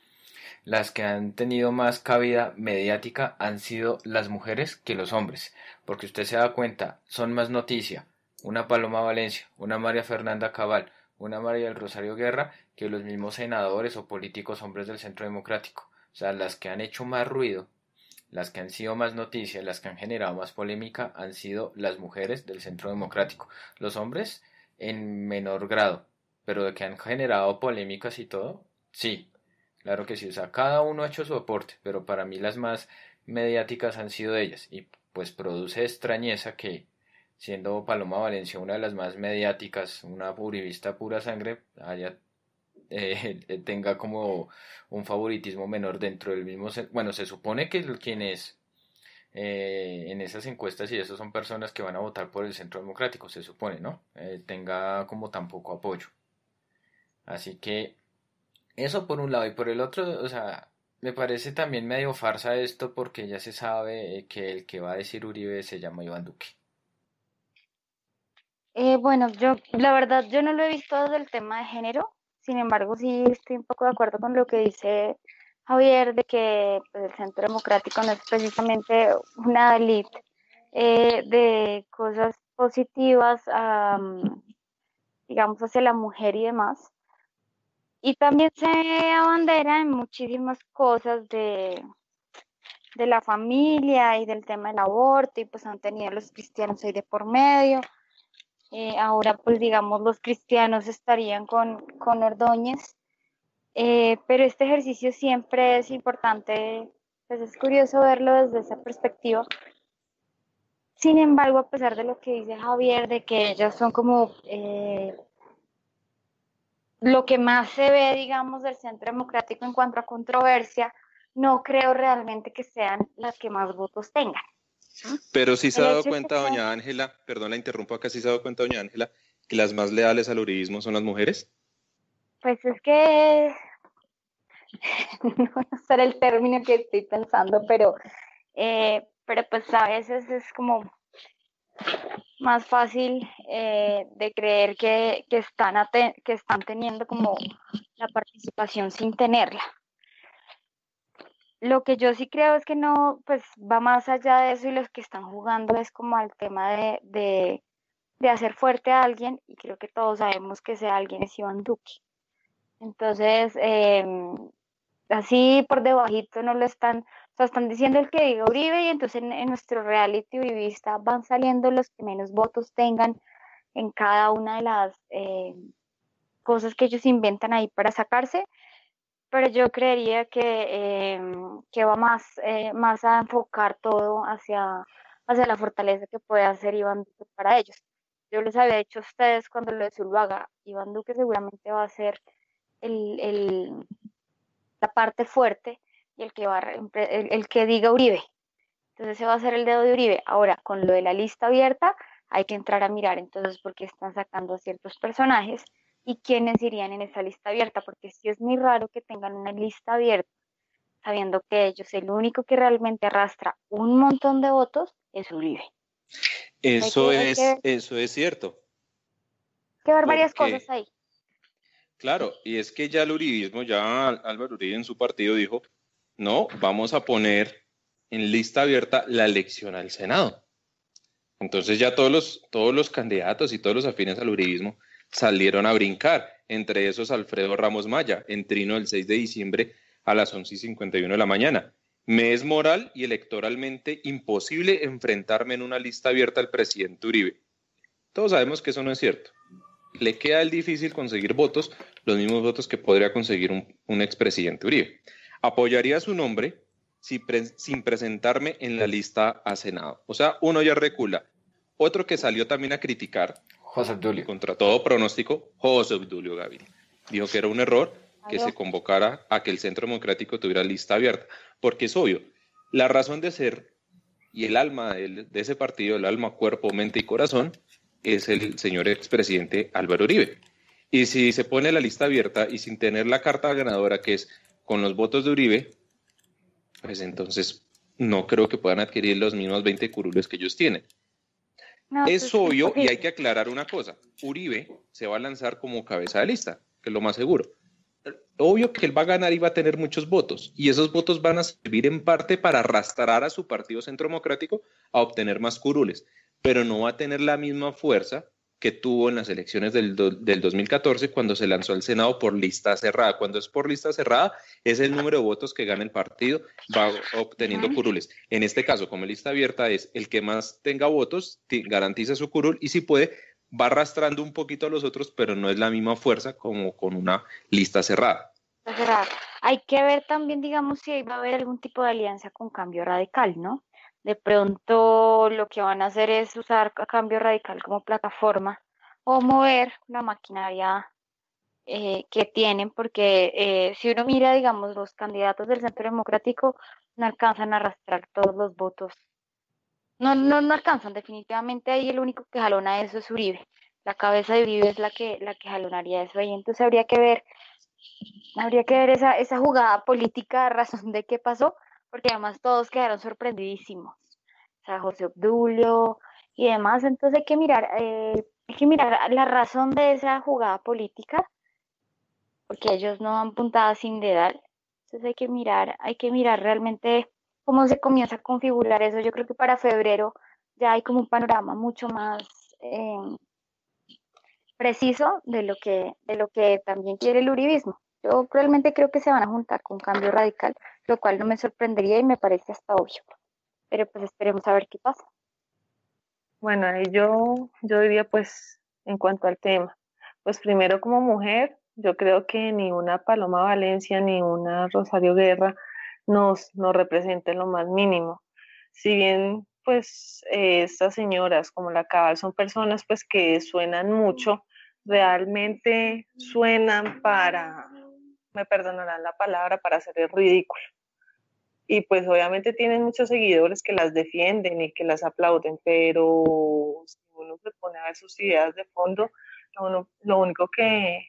las que han tenido más cabida mediática han sido las mujeres que los hombres, porque usted se da cuenta, son más noticia, una Paloma Valencia, una María Fernanda Cabal, una María del Rosario Guerra, que los mismos senadores o políticos hombres del Centro Democrático. O sea, las que han hecho más ruido, las que han sido más noticias, las que han generado más polémica han sido las mujeres del Centro Democrático. Los hombres en menor grado, pero de que han generado polémicas y todo, sí, claro que sí. O sea, cada uno ha hecho su aporte, pero para mí las más mediáticas han sido ellas. Y pues produce extrañeza que, siendo Paloma Valencia una de las más mediáticas, una purivista pura sangre, haya eh, <laughs> tenga como un favoritismo menor dentro del mismo... Bueno, se supone que quienes es eh, en esas encuestas y eso son personas que van a votar por el Centro Democrático, se supone, ¿no? Eh, tenga como tampoco apoyo. Así que eso por un lado y por el otro, o sea, me parece también medio farsa esto porque ya se sabe que el que va a decir Uribe se llama Iván Duque. bueno, yo la verdad yo no lo he visto el tema de género, sin embargo, sí estoy un poco de acuerdo con lo que dice Javier de que pues, el Centro Democrático no es precisamente una elite eh, de cosas positivas, ah, digamos, hacia la mujer y demás. Y también se abandera en muchísimas cosas de, de la familia y del tema del aborto, y pues han tenido los cristianos ahí de por medio. Eh, ahora, pues digamos, los cristianos estarían con, con Ordóñez, eh, pero este ejercicio siempre es importante, pues es curioso verlo desde esa perspectiva. Sin embargo, a pesar de lo que dice Javier, de que ellos son como eh, lo que más se ve, digamos, del centro democrático en cuanto a controversia, no creo realmente que sean las que más votos tengan. Pero si se ha dado cuenta, doña Ángela, perdón la interrumpo acá, sí se ha dado cuenta, doña Ángela, que las más leales al uribismo son las mujeres. Pues es que <laughs> no sé el término que estoy pensando, pero, eh, pero pues a veces es como más fácil eh, de creer que están que están teniendo como la participación sin tenerla. Lo que yo sí creo es que no, pues va más allá de eso y los que están jugando es como al tema de, de, de hacer fuerte a alguien y creo que todos sabemos que ese alguien es Iván Duque. Entonces, em, así por debajito no lo están, o sea, están diciendo el que diga Uribe y entonces en, nuestro reality vivista van saliendo los que menos votos tengan en cada una de las em, cosas que ellos inventan ahí para sacarse pero yo creería que, em, que va más, eh, más a enfocar todo hacia, hacia la fortaleza que puede hacer Iván Duque para ellos. Yo les había dicho a ustedes cuando lo de Zuluaga, Iván Duque seguramente va a ser el, el, la parte fuerte y el que, va, el, el que diga Uribe. Entonces se va a hacer el dedo de Uribe. Ahora, con lo de la lista abierta, hay que entrar a mirar entonces por qué están sacando a ciertos personajes y quiénes irían en esa lista abierta, porque sí es muy raro que tengan una lista abierta, sabiendo que ellos, el único que realmente arrastra un montón de votos es Uribe. Eso, es, eso es cierto. Hay que ver varias cosas ahí. Claro, y es que ya el uribismo, ya Álvaro Uribe en su partido dijo, no, vamos a poner en lista abierta la elección al Senado. Entonces ya todos los, todos los candidatos y todos los afines al uribismo salieron a brincar, entre esos Alfredo Ramos Maya, en trino el 6 de diciembre a las 11 y 51 de la mañana. Me es moral y electoralmente imposible enfrentarme en una lista abierta al presidente Uribe. Todos sabemos que eso no es cierto. Le queda el difícil conseguir votos, los mismos votos que podría conseguir un, expresidente Uribe. Apoyaría su nombre sin presentarme en la lista a Senado. O sea, uno ya recula. Otro que salió también a criticar José Contra todo pronóstico, José Dulio Gaviria. Dijo que era un error que se convocara a que el Centro Democrático tuviera lista abierta, porque es obvio, la razón de ser y el alma de, de ese partido, el alma, cuerpo, mente y corazón, es el señor expresidente Álvaro Uribe. Y si se pone la lista abierta y sin tener la carta ganadora, que es con los votos de Uribe, pues entonces no creo que puedan adquirir los mismos 20 curules que ellos tienen. Pues, es obvio y hay que aclarar una cosa. Uribe se va a lanzar como cabeza de lista, que es lo más seguro. Obvio que él va a ganar y va a tener muchos votos, y esos votos van a servir en parte para arrastrar a su partido centro democrático a obtener más curules, pero no va a tener la misma fuerza que tuvo en las elecciones del, 2014 cuando se lanzó al Senado por lista cerrada. Cuando es por lista cerrada, es el número de votos que gana el partido, va obteniendo curules. En este caso, como lista abierta, es el que más tenga votos, garantiza su curul y si puede, va arrastrando un poquito a los otros, pero no es la misma fuerza como con una lista cerrada. Hay que ver también, digamos, si va a haber algún tipo de alianza con cambio radical, ¿no? de pronto lo que van a hacer es usar a cambio radical como plataforma o mover la maquinaria eh, que tienen, porque eh, si uno mira, digamos, los candidatos del Centro Democrático no alcanzan a arrastrar todos los votos. No, no, no alcanzan, definitivamente ahí el único que jalona eso es Uribe. La cabeza de Uribe es la que, la que jalonaría eso ahí. Entonces habría que ver, habría que ver esa, esa jugada política <laughs> razón de qué pasó, porque además todos quedaron sorprendidísimos. O sea, José Obdulio y demás. Entonces hay que mirar, eh, hay que mirar la razón de esa jugada política, porque ellos no han puntadas sin dedal. Entonces hay que mirar, hay que mirar realmente cómo se comienza a configurar eso. Yo creo que para febrero ya hay como un panorama mucho más em, preciso de lo que de lo que también quiere el uribismo. Yo realmente creo que se van a juntar con cambio radical lo cual no me sorprendería y me parece hasta obvio. Pero pues esperemos a ver qué pasa. Bueno, yo, yo diría pues en cuanto al tema, pues primero como mujer, yo creo que ni una Paloma Valencia ni una Rosario Guerra nos, nos representa lo más mínimo. Si bien pues eh, estas señoras como la Cabal son personas pues que suenan mucho, realmente suenan para, me perdonarán la palabra, para hacer el ridículo. Y pues obviamente tienen muchos seguidores que las defienden y que las aplauden, pero si uno se pone a ver sus ideas de fondo, lo único que,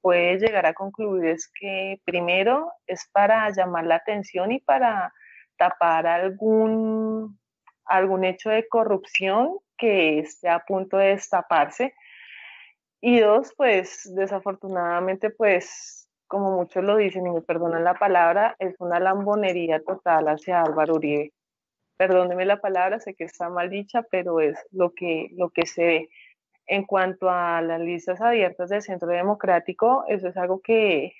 puede llegar a concluir es que primero es para llamar la atención y para tapar algún, algún hecho de corrupción que esté a punto de destaparse. Y dos, pues desafortunadamente, pues como muchos lo dicen, y me perdonan la palabra, es una lambonería total hacia Álvaro Uribe. Perdóneme la palabra, sé que está mal dicha, pero es lo que, lo que se ve. En cuanto a las listas abiertas del Centro Democrático, eso es algo que,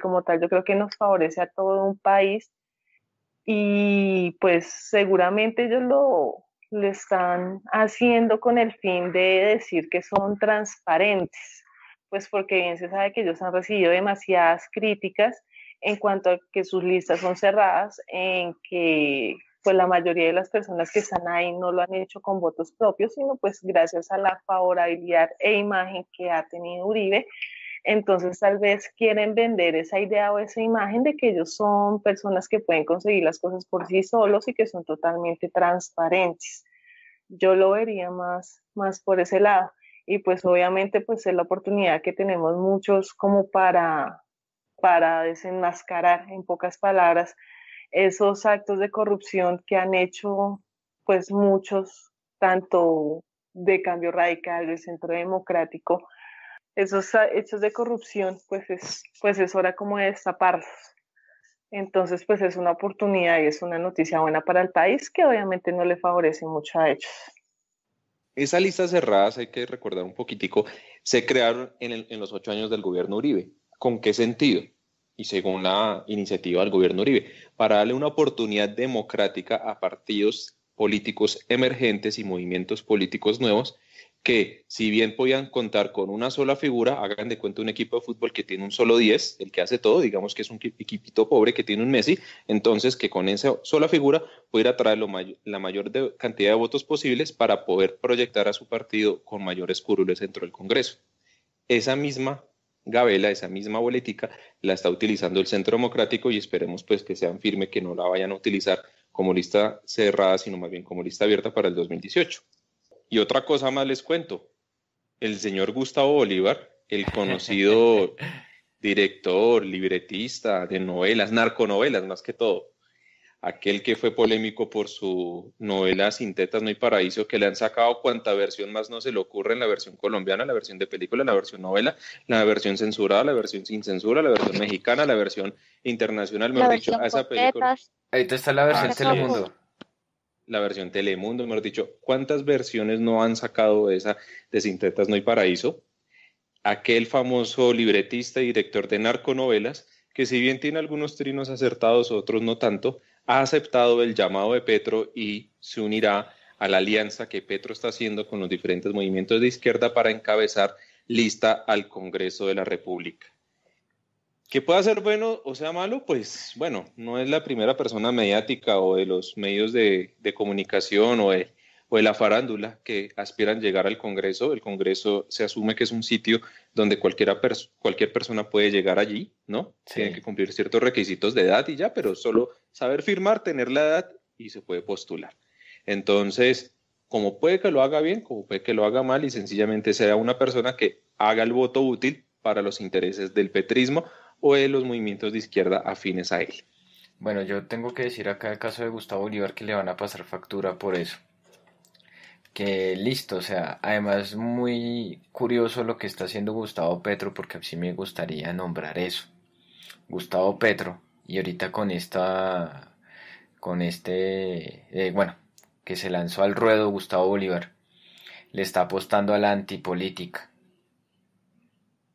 como tal yo creo que nos favorece a todo un país y pues seguramente ellos lo, lo están haciendo con el fin de decir que son transparentes pues porque bien se sabe que ellos han recibido demasiadas críticas en cuanto a que sus listas son cerradas, en que pues la mayoría de las personas que están ahí no lo han hecho con votos propios, sino pues gracias a la favorabilidad e imagen que ha tenido Uribe. Entonces tal vez quieren vender esa idea o esa imagen de que ellos son personas que pueden conseguir las cosas por sí solos y que son totalmente transparentes. Yo lo vería más, más por ese lado y pues obviamente pues es la oportunidad que tenemos muchos como para, para desenmascarar en pocas palabras esos actos de corrupción que han hecho pues muchos, tanto de cambio radical, del centro democrático, esos hechos de corrupción pues es, pues es hora como de destaparlos. Entonces, pues es una oportunidad y es una noticia buena para el país que obviamente no le favorece mucho a ellos. Esas listas cerradas, hay que recordar un poquitico, se crearon en, en los ocho años del gobierno Uribe. ¿Con qué sentido? y según la iniciativa del gobierno Uribe, para darle una oportunidad democrática a partidos políticos emergentes y movimientos políticos nuevos que si bien podían contar con una sola figura, hagan de cuenta un equipo de fútbol que tiene un solo 10, el que hace todo, digamos que es un equipito pobre que tiene un Messi, entonces que con esa sola figura pudiera traer la mayor cantidad de votos posibles para poder proyectar a su partido con mayores curules dentro del Congreso. Esa misma gabela, esa misma boletica, la está utilizando el Centro Democrático y esperemos pues que sean firmes que no la vayan a utilizar como lista cerrada, sino más bien como lista abierta para el 2018. Y otra cosa más les cuento. El señor Gustavo Bolívar, el <laughs> conocido director, libretista de novelas, narconovelas más que todo, aquel que fue polémico por su novela Sin tetas no hay paraíso, que le han sacado cuanta versión más no se le ocurre en la versión colombiana, la versión de película, la versión novela, la versión censurada, la versión sin censura, la versión mexicana, la versión internacional, mejor esa Ahí está la versión ah, Telemundo la versión Telemundo, mejor dicho, ¿cuántas versiones no han sacado esa de Sintetas No hay Paraíso? Aquel famoso libretista y director de narconovelas, que si bien tiene algunos trinos acertados, otros no tanto, ha aceptado el llamado de Petro y se unirá a la alianza que Petro está haciendo con los diferentes movimientos de izquierda para encabezar lista al Congreso de la República. Que pueda ser bueno o sea malo, pues bueno, no es la primera persona mediática o de los medios de, comunicación o de, o de la farándula que aspiran llegar al Congreso. El Congreso se asume que es un sitio donde cualquier persona puede llegar allí, ¿no? Tiene Tienen que cumplir ciertos requisitos de edad y ya, pero solo saber firmar, tener la edad y se puede postular. Entonces, como puede que lo haga bien, como puede que lo haga mal y sencillamente sea una persona que haga el voto útil para los intereses del petrismo o de los movimientos de izquierda afines a él. Bueno, yo tengo que decir acá el caso de Gustavo Bolívar que le van a pasar factura por eso. Que listo, o sea, además muy curioso lo que está haciendo Gustavo Petro porque sí me gustaría nombrar eso. Gustavo Petro y ahorita con esta con este eh, bueno, que se lanzó al ruedo Gustavo Bolívar le está apostando a la antipolítica.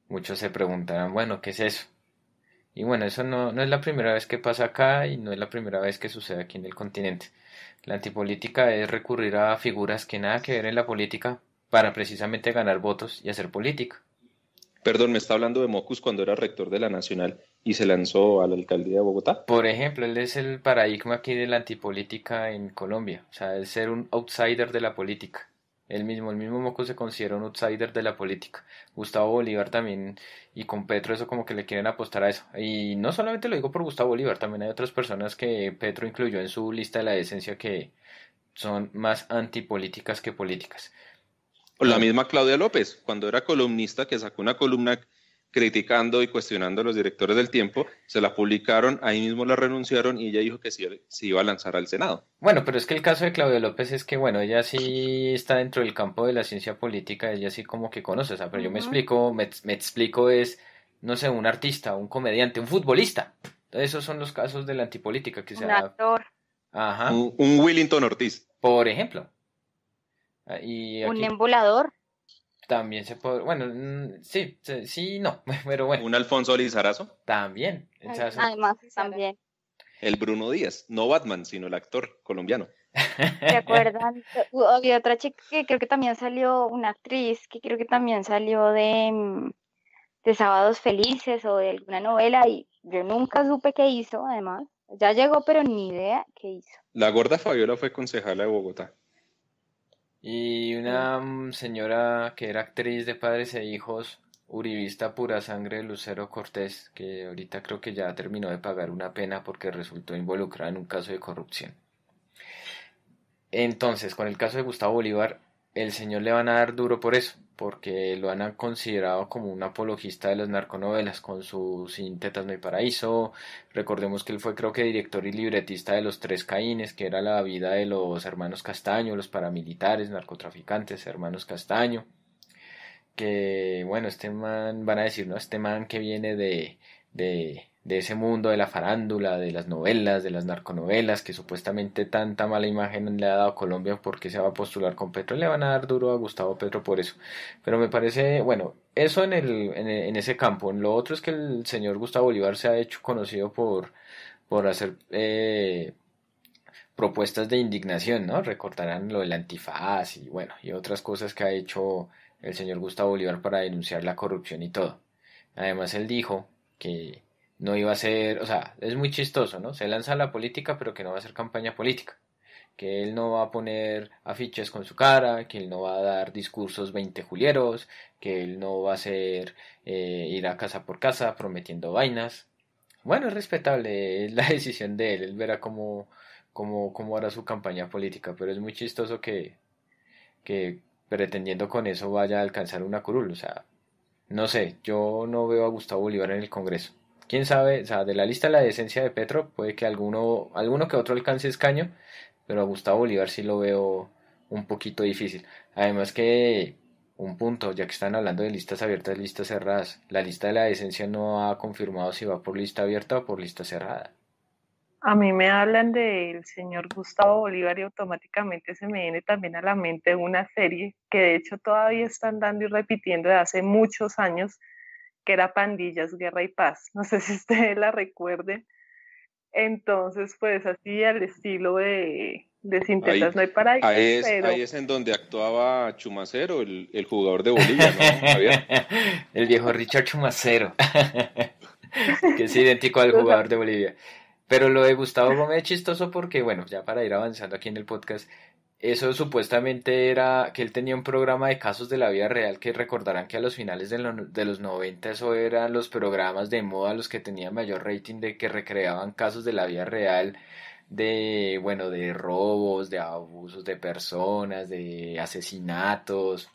Muchos se preguntarán, bueno, ¿qué es eso? Y bueno, eso no, es la primera vez que pasa acá y no es la primera vez que sucede aquí en el continente. La antipolítica es recurrir a figuras que nada que ver en la política para precisamente ganar votos y hacer política. Perdón, me está hablando de Mocus cuando era rector de la Nacional y se lanzó a la alcaldía de Bogotá. Por ejemplo, él es el paradigma aquí de la antipolítica en Colombia, o sea, el ser un outsider de la política el mismo, el mismo Moco se considera un outsider de la política. Gustavo Bolívar también, y con Petro eso como que le quieren apostar a eso. Y no solamente lo digo por Gustavo Bolívar, también hay otras personas que Petro incluyó en su lista de la decencia que son más antipolíticas que políticas. O la misma Claudia López, cuando era columnista, que sacó una columna criticando y cuestionando a los directores del tiempo, se la publicaron, ahí mismo la renunciaron y ella dijo que sí, se iba a lanzar al Senado. Bueno, pero es que el caso de Claudio López es que, bueno, ella sí está dentro del campo de la ciencia política, ella sí como que conoce, pero yo me explico, me, explico es, no sé, un artista, un comediante, un futbolista. Esos son los casos de la antipolítica que un Un actor. Ajá. Un, Willington Ortiz. Por ejemplo. Ah, un embolador también se puede, bueno, mm, sí, sí, no, <laughs> pero bueno. Un Alfonso Lizarazo. También. Además, también. El Bruno Díaz, no Batman, sino el actor colombiano. ¿Te <laughs> acuerdan? Había otra chica que creo que también salió, una actriz que creo que también salió de, mm, de Sábados Felices o de alguna novela y yo nunca supe qué hizo, además. Ya llegó, pero ni idea qué hizo. La gorda Fabiola fue concejala de Bogotá. Y una señora que era actriz de Padres e Hijos, Uribista pura sangre, Lucero Cortés, que ahorita creo que ya terminó de pagar una pena porque resultó involucrada en un caso de corrupción. Entonces, con el caso de Gustavo Bolívar, el señor le van a dar duro por eso, porque lo han considerado como un apologista de las narconovelas con su Sintetas No hay Paraíso. Recordemos que él fue, creo que, director y libretista de Los Tres Caínes, que era la vida de los hermanos Castaño, los paramilitares, narcotraficantes, hermanos Castaño. Que, bueno, este man, van a decir, no, este man que viene de, de, de ese mundo de la farándula, de las novelas, de las narconovelas, que supuestamente tanta mala imagen le ha dado a Colombia porque se va a postular con Petro, le van a dar duro a Gustavo Petro por eso. Pero me parece, bueno, eso en, el, en, en ese campo. Lo otro es que el señor Gustavo Bolívar se ha hecho conocido por, por hacer eh, propuestas de indignación, ¿no? Recortarán lo del antifaz y bueno, y otras cosas que ha hecho el señor Gustavo Bolívar para denunciar la corrupción y todo. Además, él dijo que no iba a ser, o sea, es muy chistoso, ¿no? Se lanza a la política, pero que no va a ser campaña política, que él no va a poner afiches con su cara, que él no va a dar discursos 20 julieros, que él no va a ser eh, ir a casa por casa prometiendo vainas. Bueno, es respetable, es la <laughs> decisión de él, él verá cómo, cómo, cómo hará su campaña política, pero es muy chistoso que, que pretendiendo con eso vaya a alcanzar una curul, o sea, no sé, yo no veo a Gustavo Bolívar en el Congreso quién sabe, o sea, de la lista de la decencia de Petro, puede que alguno, alguno que otro alcance escaño, pero a Gustavo Bolívar sí lo veo un poquito difícil. Además que un punto, ya que están hablando de listas abiertas, listas cerradas, la lista de la decencia no ha confirmado si va por lista abierta o por lista cerrada. A mí me hablan del señor Gustavo Bolívar y automáticamente se me viene también a la mente una serie que de hecho todavía están dando y repitiendo de hace muchos años que era Pandillas, Guerra y Paz. No sé si <laughs> ustedes la recuerden. Entonces, pues así al estilo de, de No hay paraíso. Ahí es, es en donde actuaba Chumacero, el, jugador de Bolivia, ¿no? <laughs> el viejo Richard Chumacero, <laughs> que es idéntico al jugador de Bolivia. Pero lo he gustado como es chistoso porque, bueno, ya para ir avanzando aquí en el podcast, eso supuestamente era que él tenía un programa de casos de la vida real que recordarán que a los finales de, los 90 eso eran los programas de moda los que tenían mayor rating de que recreaban casos de la vida real de bueno de robos, de abusos de personas, de asesinatos,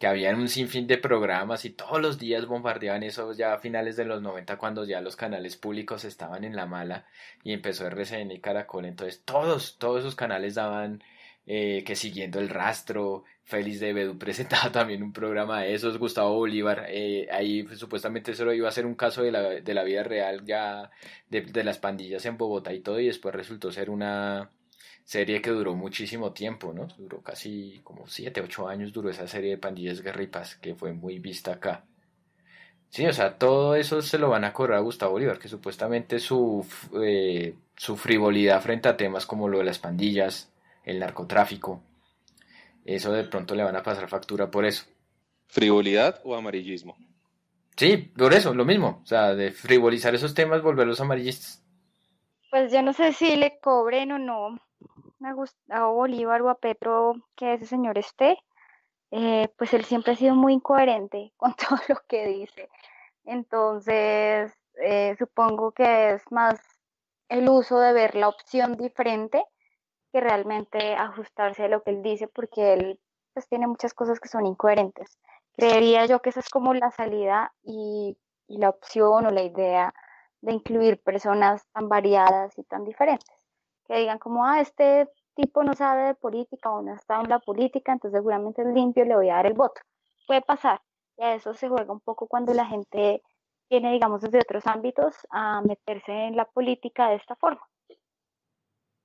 que habían un sinfín de programas y todos los días bombardeaban eso ya a finales de los 90 cuando ya los canales públicos estaban en la mala y empezó RCN y Caracol, entonces todos todos esos canales daban eh, que siguiendo el rastro, Félix de Bedú <laughs> presentaba también un programa de esos, Gustavo Bolívar, eh, ahí supuestamente solo iba a ser un caso de la, de la vida real ya de, las pandillas en Bogotá y todo, y después resultó ser una serie que duró muchísimo tiempo, ¿no? Duró casi como 7, 8 años, duró esa serie de pandillas guerripas, que fue muy vista acá. Sí, o sea, todo eso se lo van a cobrar a Gustavo Bolívar, que supuestamente su, eh, su frivolidad frente a temas como lo de las pandillas, el narcotráfico. Eso de pronto le van a pasar factura por eso. ¿Frivolidad o amarillismo? Sí, por eso, lo mismo. O sea, de frivolizar esos temas, volverlos amarillistas. Pues yo no sé si le cobren o no a Bolívar o a Petro que ese señor esté. Eh, pues él siempre ha sido muy incoherente <laughs> con todo lo que dice. Entonces, eh, supongo que es más el uso de ver la opción diferente que realmente ajustarse a lo que él dice, porque él pues, tiene muchas cosas que son incoherentes. Creería yo que esa es como la salida y, y la opción o la idea de incluir personas tan variadas y tan diferentes, que digan como, ah, este tipo no sabe de política o no está en la política, entonces seguramente es limpio le voy a dar el voto. Puede pasar. Y a eso se juega un poco cuando la gente viene, digamos, desde otros ámbitos a meterse en la política de esta forma.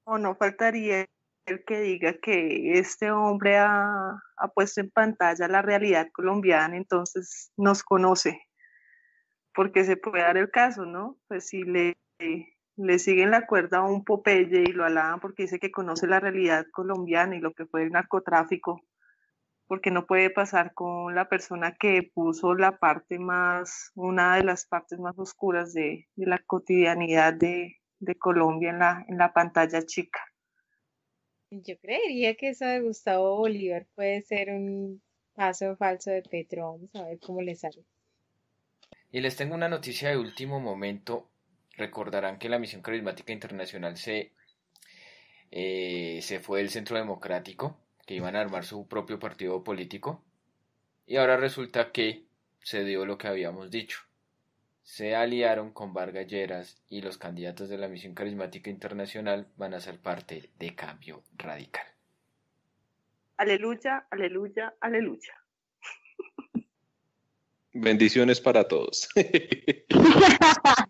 O no faltaría el que diga que este hombre ha, puesto en pantalla la realidad colombiana, entonces nos conoce, porque se puede dar el caso, ¿no? Pues si le, le siguen la cuerda a un Popeye y lo alaban porque dice que conoce la realidad colombiana y lo que fue el narcotráfico, porque no puede pasar con la persona que puso la parte más, una de las partes más oscuras de, de la cotidianidad de, de Colombia en la, en la pantalla chica. Yo creería que eso de Gustavo Bolívar puede ser un paso falso de Petro. Vamos a ver cómo le sale. Y les tengo una noticia de último momento. Recordarán que la Misión Carismática Internacional se, eh, se fue del Centro Democrático, que iban a armar su propio partido político. Y ahora resulta que se dio lo que habíamos dicho se aliaron con Vargas y los candidatos de la Misión Carismática Internacional van a ser parte de Cambio Radical. Aleluya, aleluya, aleluya. Bendiciones para todos. <laughs>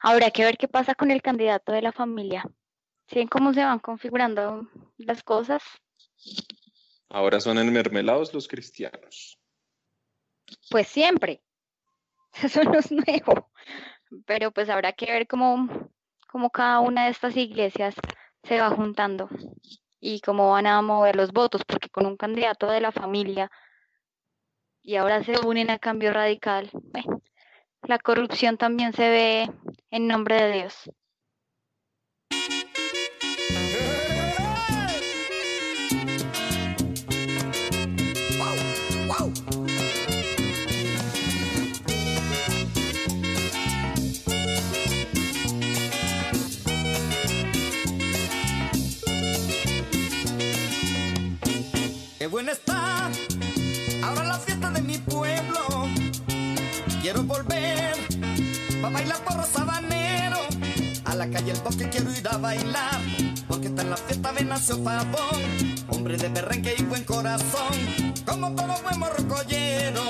Habrá que ver qué pasa con el candidato de la familia. ¿Siguen cómo se van configurando las cosas? Ahora son enmermelados los cristianos. Pues siempre. <laughs> eso no es nuevo, pero pues habrá que ver cómo, cada una de estas iglesias se va juntando y cómo van a mover los votos, porque con un candidato de la familia y ahora se unen a cambio radical, la corrupción también se ve en nombre de Dios. Buen buena está ahora la fiesta de mi pueblo. Quiero volver a bailar por sabanero. A la calle el bosque quiero ir a bailar. Porque está en la fiesta de Nacio Hombre de perrenque y buen corazón. Como todo buen collero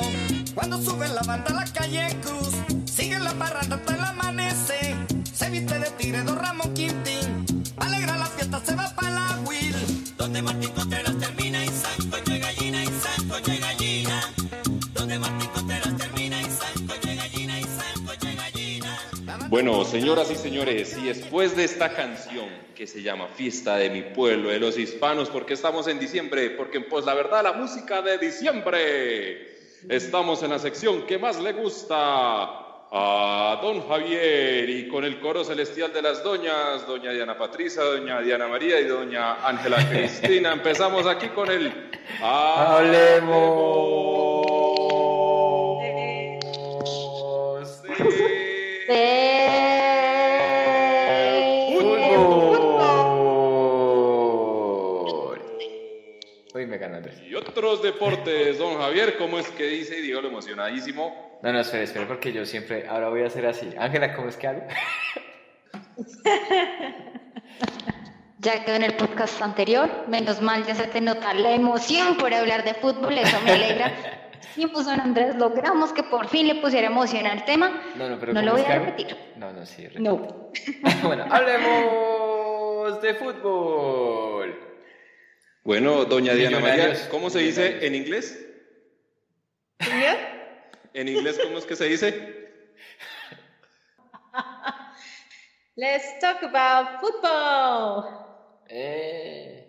Cuando sube la banda a la calle Cruz. Sigue la parranda hasta el amanecer. Se viste de tigre Ramón Quintín. Alegra la fiesta, se va para la Will. Donde Martín Contreras Bueno, señoras y señores, y después de esta canción que se llama Fiesta de mi pueblo, de los hispanos, porque estamos en diciembre, porque pues la verdad la música de diciembre. Estamos en la sección que más le gusta a don Javier y con el coro celestial de las doñas, doña Diana Patricia, doña Diana María y doña Ángela Cristina. Empezamos aquí con el Hablemos. otros deportes, don Javier, ¿cómo es que dice? Digo, lo emocionadísimo. No, no, espera, espera, porque yo siempre, ahora voy a hacer así. Ángela, ¿cómo es que hago? <laughs> ya quedó en el podcast anterior, menos mal ya se te nota la emoción por hablar de fútbol, eso me alegra. Y <laughs> pues don Andrés, logramos que por fin le pusiera emoción al tema. No, no, pero no lo voy a repetir. No, no, sí, repito. No. <laughs> bueno, hablemos de fútbol. Bueno, doña Diana María, ¿cómo se dice en inglés? ¿En inglés cómo es que se dice? Let's talk about football. Eh.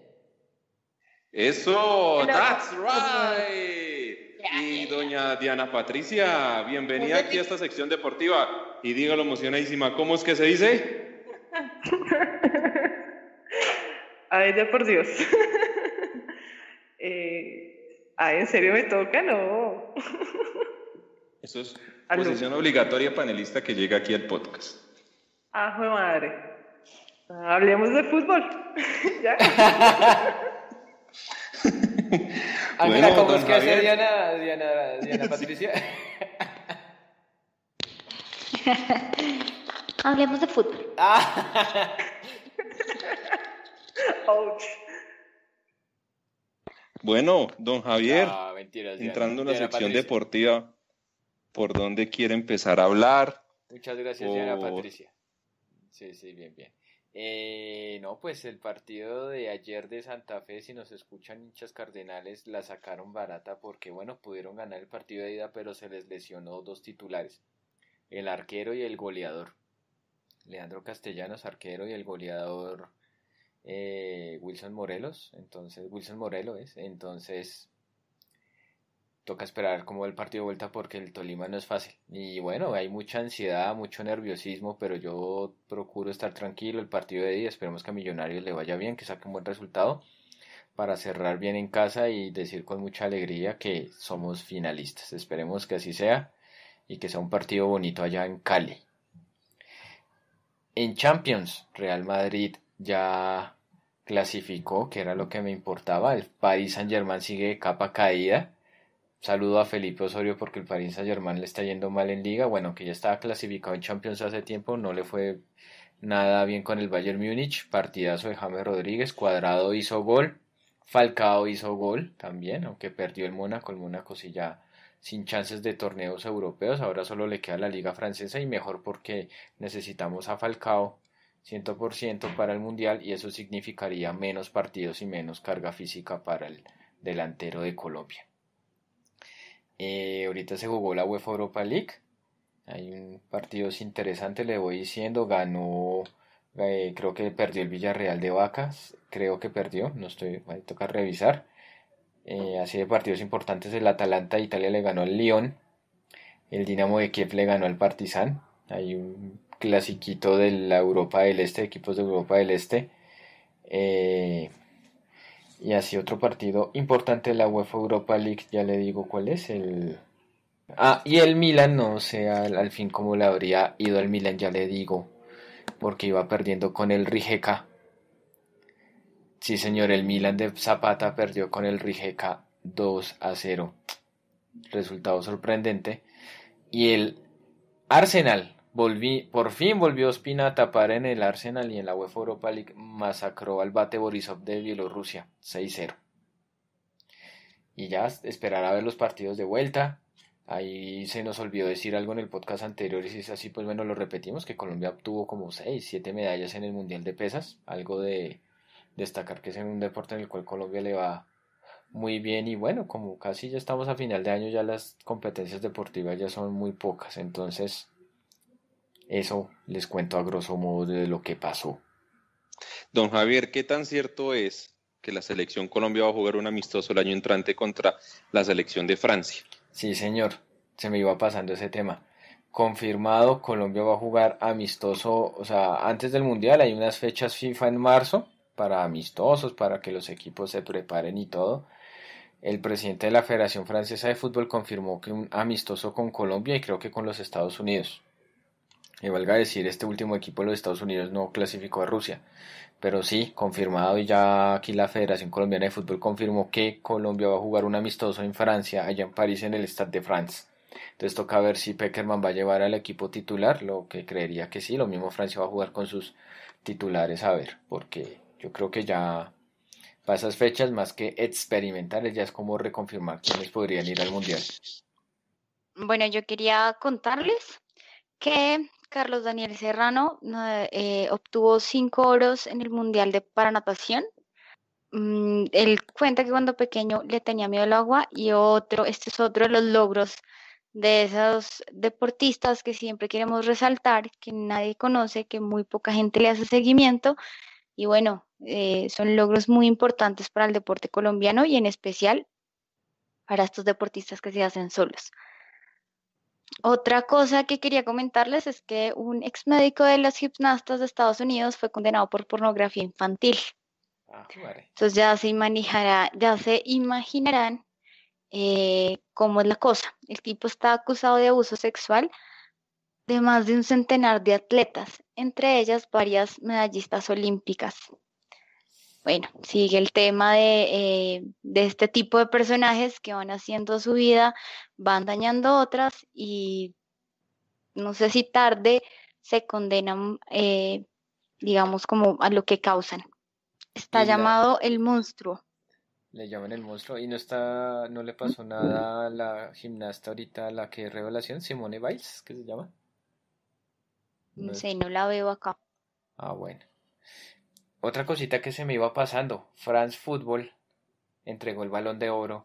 Eso, that's eh, right. Y doña Diana Patricia, bienvenida aquí a esta sección deportiva. Y dígalo emocionadísima, ¿cómo es que se dice? <laughs> Ay, ya por Dios. <laughs> Eh, ah, ¿en serio me toca? No. <laughs> Eso es ah, posición obligatoria panelista que llega aquí al podcast. Ah, de madre. Ah, hablemos de fútbol. <laughs> ¿Ya? <laughs> bueno, ¿cómo es que hace Diana, Diana, Diana Patricia? Hablemos de fútbol. Ouch. Bueno, don Javier, ah, entrando en la sección deportiva, ¿por dónde quiere empezar a hablar? Muchas gracias, señora Patricia. Sí, sí, bien, bien. Eh, no, pues el partido de ayer de Santa Fe, si nos escuchan hinchas cardenales, la sacaron barata porque, bueno, pudieron ganar el partido de ida, pero se les lesionó dos titulares, el arquero y el goleador. Leandro Castellanos, arquero, y el goleador eh, Wilson Morelos, entonces Wilson Morelos es, entonces toca esperar como el partido de vuelta porque el Tolima no es fácil. Y bueno, hay mucha ansiedad, mucho nerviosismo, pero yo procuro estar tranquilo el partido de día, esperemos que a Millonarios le vaya bien, que saque un buen resultado para cerrar bien en casa y decir con mucha alegría que somos finalistas. Esperemos que así sea y que sea un partido bonito allá en Cali. En Champions, Real Madrid ya clasificó, que era lo que me importaba. El Paris Saint Germain sigue capa caída. Saludo a Felipe Osorio porque el Paris Saint Germain le está yendo mal en liga. Bueno, que ya estaba clasificado en Champions hace tiempo, no le fue nada bien con el Bayern Múnich. Partidazo de James Rodríguez, Cuadrado hizo gol, Falcao hizo gol también, aunque perdió el Mónaco, el Mónaco sí sin chances de torneos europeos, ahora solo le queda la liga francesa y mejor porque necesitamos a Falcao 100% para el Mundial y eso significaría menos partidos y menos carga física para el delantero de Colombia. Eh, ahorita se jugó la UEFA Europa League. Hay un partido interesante, le voy diciendo. Ganó, eh, creo que perdió el Villarreal de Vacas. Creo que perdió, no estoy, me toca revisar. Eh, así de partidos importantes, el Atalanta de Italia le ganó al Lyon. El Dinamo de Kiev le ganó al Partizan. Hay un clasiquito de la Europa del Este, equipos de Europa del Este. Eh, y así otro partido importante de la UEFA Europa League, ya le digo cuál es, el... Ah, y el Milan, no sé al, fin cómo le habría ido al Milan, ya le digo, porque iba perdiendo con el Rijeka. Sí, señor, el Milan de Zapata perdió con el Rijeka 2 a 0. Resultado sorprendente. Y el Arsenal por fin volvió Ospina a tapar en el Arsenal y en la UEFA Europa League masacró al bate Borisov de Bielorrusia 6-0. Y ya esperar a ver los partidos de vuelta. Ahí se nos olvidó decir algo en el podcast anterior y si es así, pues bueno, lo repetimos, que Colombia obtuvo como 6, 7 medallas en el Mundial de Pesas. Algo de destacar que es un deporte en el cual Colombia le va muy bien y bueno, como casi ya estamos a final de año, ya las competencias deportivas ya son muy pocas. Entonces, eso les cuento a grosso modo de lo que pasó. Don Javier, ¿qué tan cierto es que la selección Colombia va a jugar un amistoso el año entrante contra la selección de Francia? Sí, señor, se me iba pasando ese tema. Confirmado, Colombia va a jugar amistoso, o sea, antes del Mundial hay unas fechas FIFA en marzo para amistosos, para que los equipos se preparen y todo. El presidente de la Federación Francesa de Fútbol confirmó que un amistoso con Colombia y creo que con los Estados Unidos. Y valga decir, este último equipo de los Estados Unidos no clasificó a Rusia. Pero sí, confirmado y ya aquí la Federación Colombiana de Fútbol confirmó que Colombia va a jugar un amistoso en Francia, allá en París, en el Stade de France. Entonces toca ver si Peckerman va a llevar al equipo titular, lo que creería que sí. Lo mismo Francia va a jugar con sus titulares, a ver, porque yo creo que ya para esas fechas, más que experimentales, ya es como reconfirmar quiénes podrían ir al Mundial. Bueno, yo quería contarles que Carlos Daniel Serrano eh, obtuvo cinco oros en el Mundial de Paranatación. Mm, él cuenta que cuando pequeño le tenía miedo al agua y otro, este es otro de los logros de esos deportistas que siempre queremos resaltar, que nadie conoce, que muy poca gente le hace seguimiento. Y bueno, eh, son logros muy importantes para el deporte colombiano y en especial para estos deportistas que se hacen solos. Otra cosa que quería comentarles es que un ex médico de los gimnastas de Estados Unidos fue condenado por pornografía infantil. Ah, Entonces ya se, manejará, ya se imaginarán eh, cómo es la cosa. El tipo está acusado de abuso sexual de más de un centenar de atletas, entre ellas varias medallistas olímpicas. Bueno, sigue el tema eh, de, este tipo de personajes que van haciendo su vida, van dañando otras y no sé si tarde se condenan, eh, digamos, como a lo que causan. Está llamado el monstruo. Le llaman el monstruo y no está, no le pasó nada a la gimnasta ahorita, la que revelación, Simone Biles, ¿qué se llama. no sé, no la veo acá. Ah, bueno. Otra cosita que se me iba pasando, France Football entregó el balón de oro.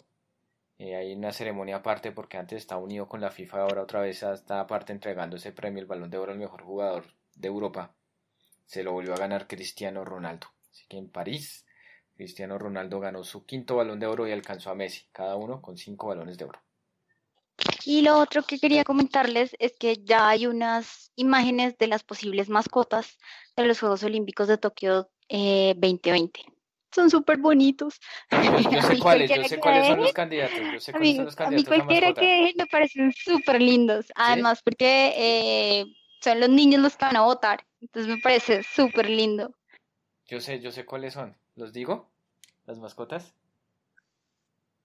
hay una ceremonia aparte porque antes estaba unido con la FIFA, ahora otra vez está aparte entregando ese premio, el balón de oro al mejor jugador de Europa. Se lo volvió a ganar Cristiano Ronaldo. Así que en París, Cristiano Ronaldo ganó su quinto balón de oro y alcanzó a Messi, cada uno con cinco balones de oro. Y lo otro que quería comentarles es que ya hay unas imágenes de las posibles mascotas de los Juegos Olímpicos de Tokio 2020. Eh, son súper bonitos. Yo sé <laughs> cuáles, yo sé cuáles son los candidatos. Yo sé cuáles son los candidatos. A mí cualquiera que me parecen súper lindos. Además, porque eh, son los niños los que van a votar. Entonces me parece súper lindo. Yo sé, yo sé cuáles son. ¿Los digo? ¿Las mascotas?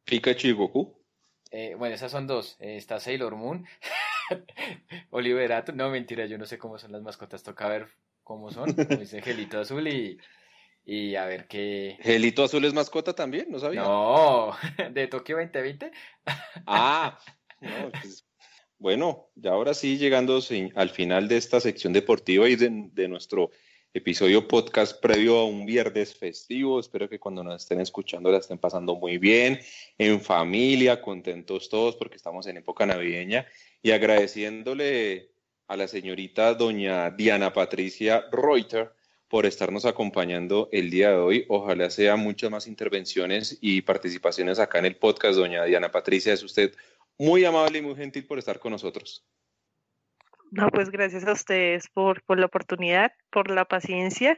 Pikachu y Goku. Eh, bueno, esas son dos. está Sailor Moon, <laughs> Oliverato. No, mentira, yo no sé cómo son las mascotas. Toca ver como son, dice Gelito Azul y, y a ver qué. ¿Gelito Azul es mascota también? No sabía. No, <laughs> de Tokio 2020. Ah, <laughs> pues, bueno, ya ahora sí, llegando al final de esta sección deportiva y de nuestro episodio podcast previo a un viernes festivo. Espero que cuando nos estén escuchando la estén pasando muy bien, en familia, contentos todos porque estamos en época navideña y agradeciéndole a la señorita doña Diana Patricia Reuter por estarnos acompañando el día de hoy. Ojalá sea muchas más intervenciones y participaciones acá en el podcast. Doña Diana Patricia, es usted muy amable y muy gentil por estar con nosotros. No, pues gracias a ustedes por, por la oportunidad, por la paciencia.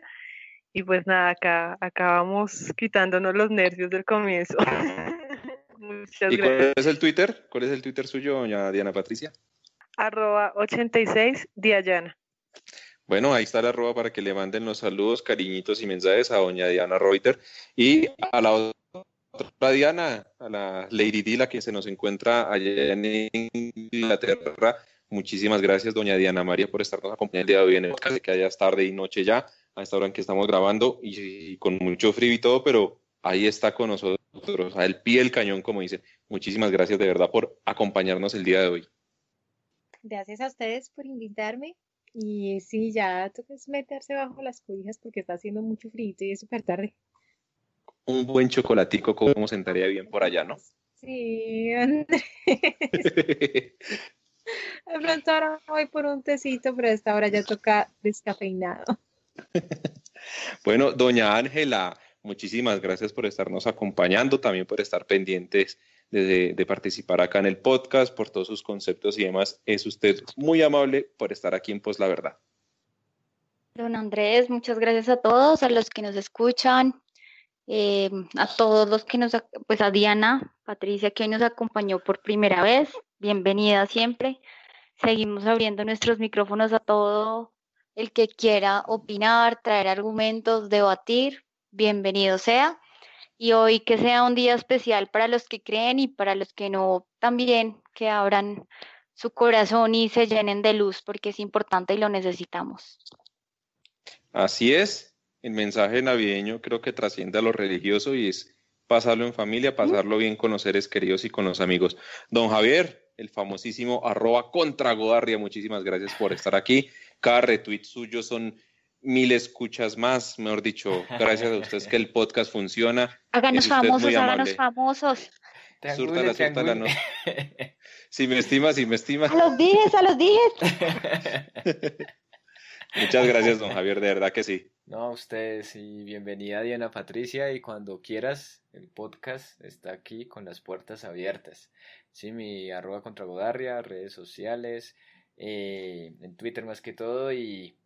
Y pues nada, acá, acabamos quitándonos los nervios del comienzo. <laughs> Muchas ¿Y cuál es el Twitter? ¿Cuál es el Twitter suyo, doña Diana Patricia? arroba 86 Diana. Bueno, ahí está la arroba para que le manden los saludos, cariñitos y mensajes a doña Diana Reuter y a la otra Diana, a la Lady Dila que se nos encuentra allá en Inglaterra. Muchísimas gracias, doña Diana María, por estarnos acompañando el día de hoy en el caso que hayas tarde y noche ya, a esta hora en que estamos grabando y, y con mucho frío y todo, pero ahí está con nosotros, al pie del cañón, como dicen. Muchísimas gracias de verdad por acompañarnos el día de hoy. Gracias a ustedes por invitarme. Y sí, ya toca meterse bajo las cobijas porque está haciendo mucho frío y es súper tarde. Un buen chocolatico, como sentaría bien por allá, ¿no? Sí, Andrés. <laughs> De pronto ahora voy por un tecito, pero a esta hora ya toca descafeinado. <laughs> Bueno, doña Ángela, muchísimas gracias por estarnos acompañando, también por estar pendientes de, participar acá en el podcast, por todos sus conceptos y demás. Es usted muy amable por estar aquí en Pues la Verdad. Don Andrés, muchas gracias a todos, a los que nos escuchan, eh, a todos los que nos, pues a Diana, Patricia, que hoy nos acompañó por primera vez. Bienvenida siempre. Seguimos abriendo nuestros micrófonos a todo el que quiera opinar, traer argumentos, debatir. Bienvenido sea y hoy que sea un día especial para los que creen y para los que no también, que abran su corazón y se llenen de luz porque es importante y lo necesitamos. Así es, el mensaje navideño creo que trasciende a lo religioso y es pasarlo en familia, pasarlo bien con los seres queridos y con los amigos. Don Javier, el famosísimo arroba contra Godarria, muchísimas gracias por estar aquí. Cada retweet suyo son mil escuchas más, mejor dicho, gracias a <laughs> ustedes que el podcast funciona. Háganos famosos, háganos famosos. Si me estimas, si me estima. A los dijes, a los dijes. <laughs> Muchas gracias, don Javier, de verdad que sí. No, a ustedes y bienvenida Diana Patricia y cuando quieras, el podcast está aquí con las puertas abiertas. Sí, mi arroba contra Godarria, redes sociales, eh, en Twitter más que todo y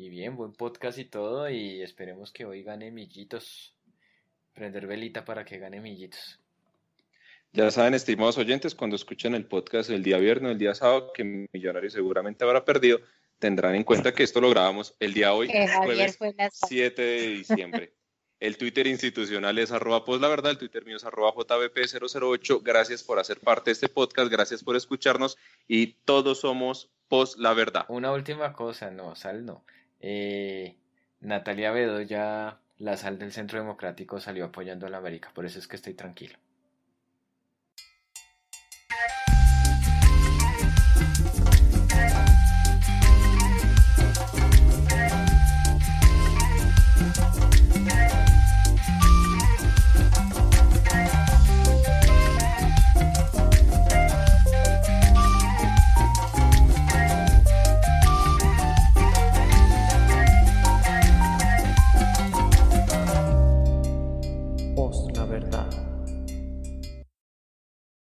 y bien, buen podcast y todo. Y esperemos que hoy gane Millitos. Prender velita para que gane Millitos. Ya saben, estimados oyentes, cuando escuchen el podcast el día viernes, el día sábado, que Millonario seguramente habrá perdido, tendrán en cuenta que esto lo grabamos el día hoy, 7 eh, de diciembre. El Twitter institucional es arroba la verdad, el Twitter mío es arroba jbp008. Gracias por hacer parte de este podcast, gracias por escucharnos y todos somos pos la verdad. Una última cosa, no, Sal no eh, Natalia Bedoya, la sal del Centro Democrático, salió apoyando a la América, por eso es que estoy tranquilo.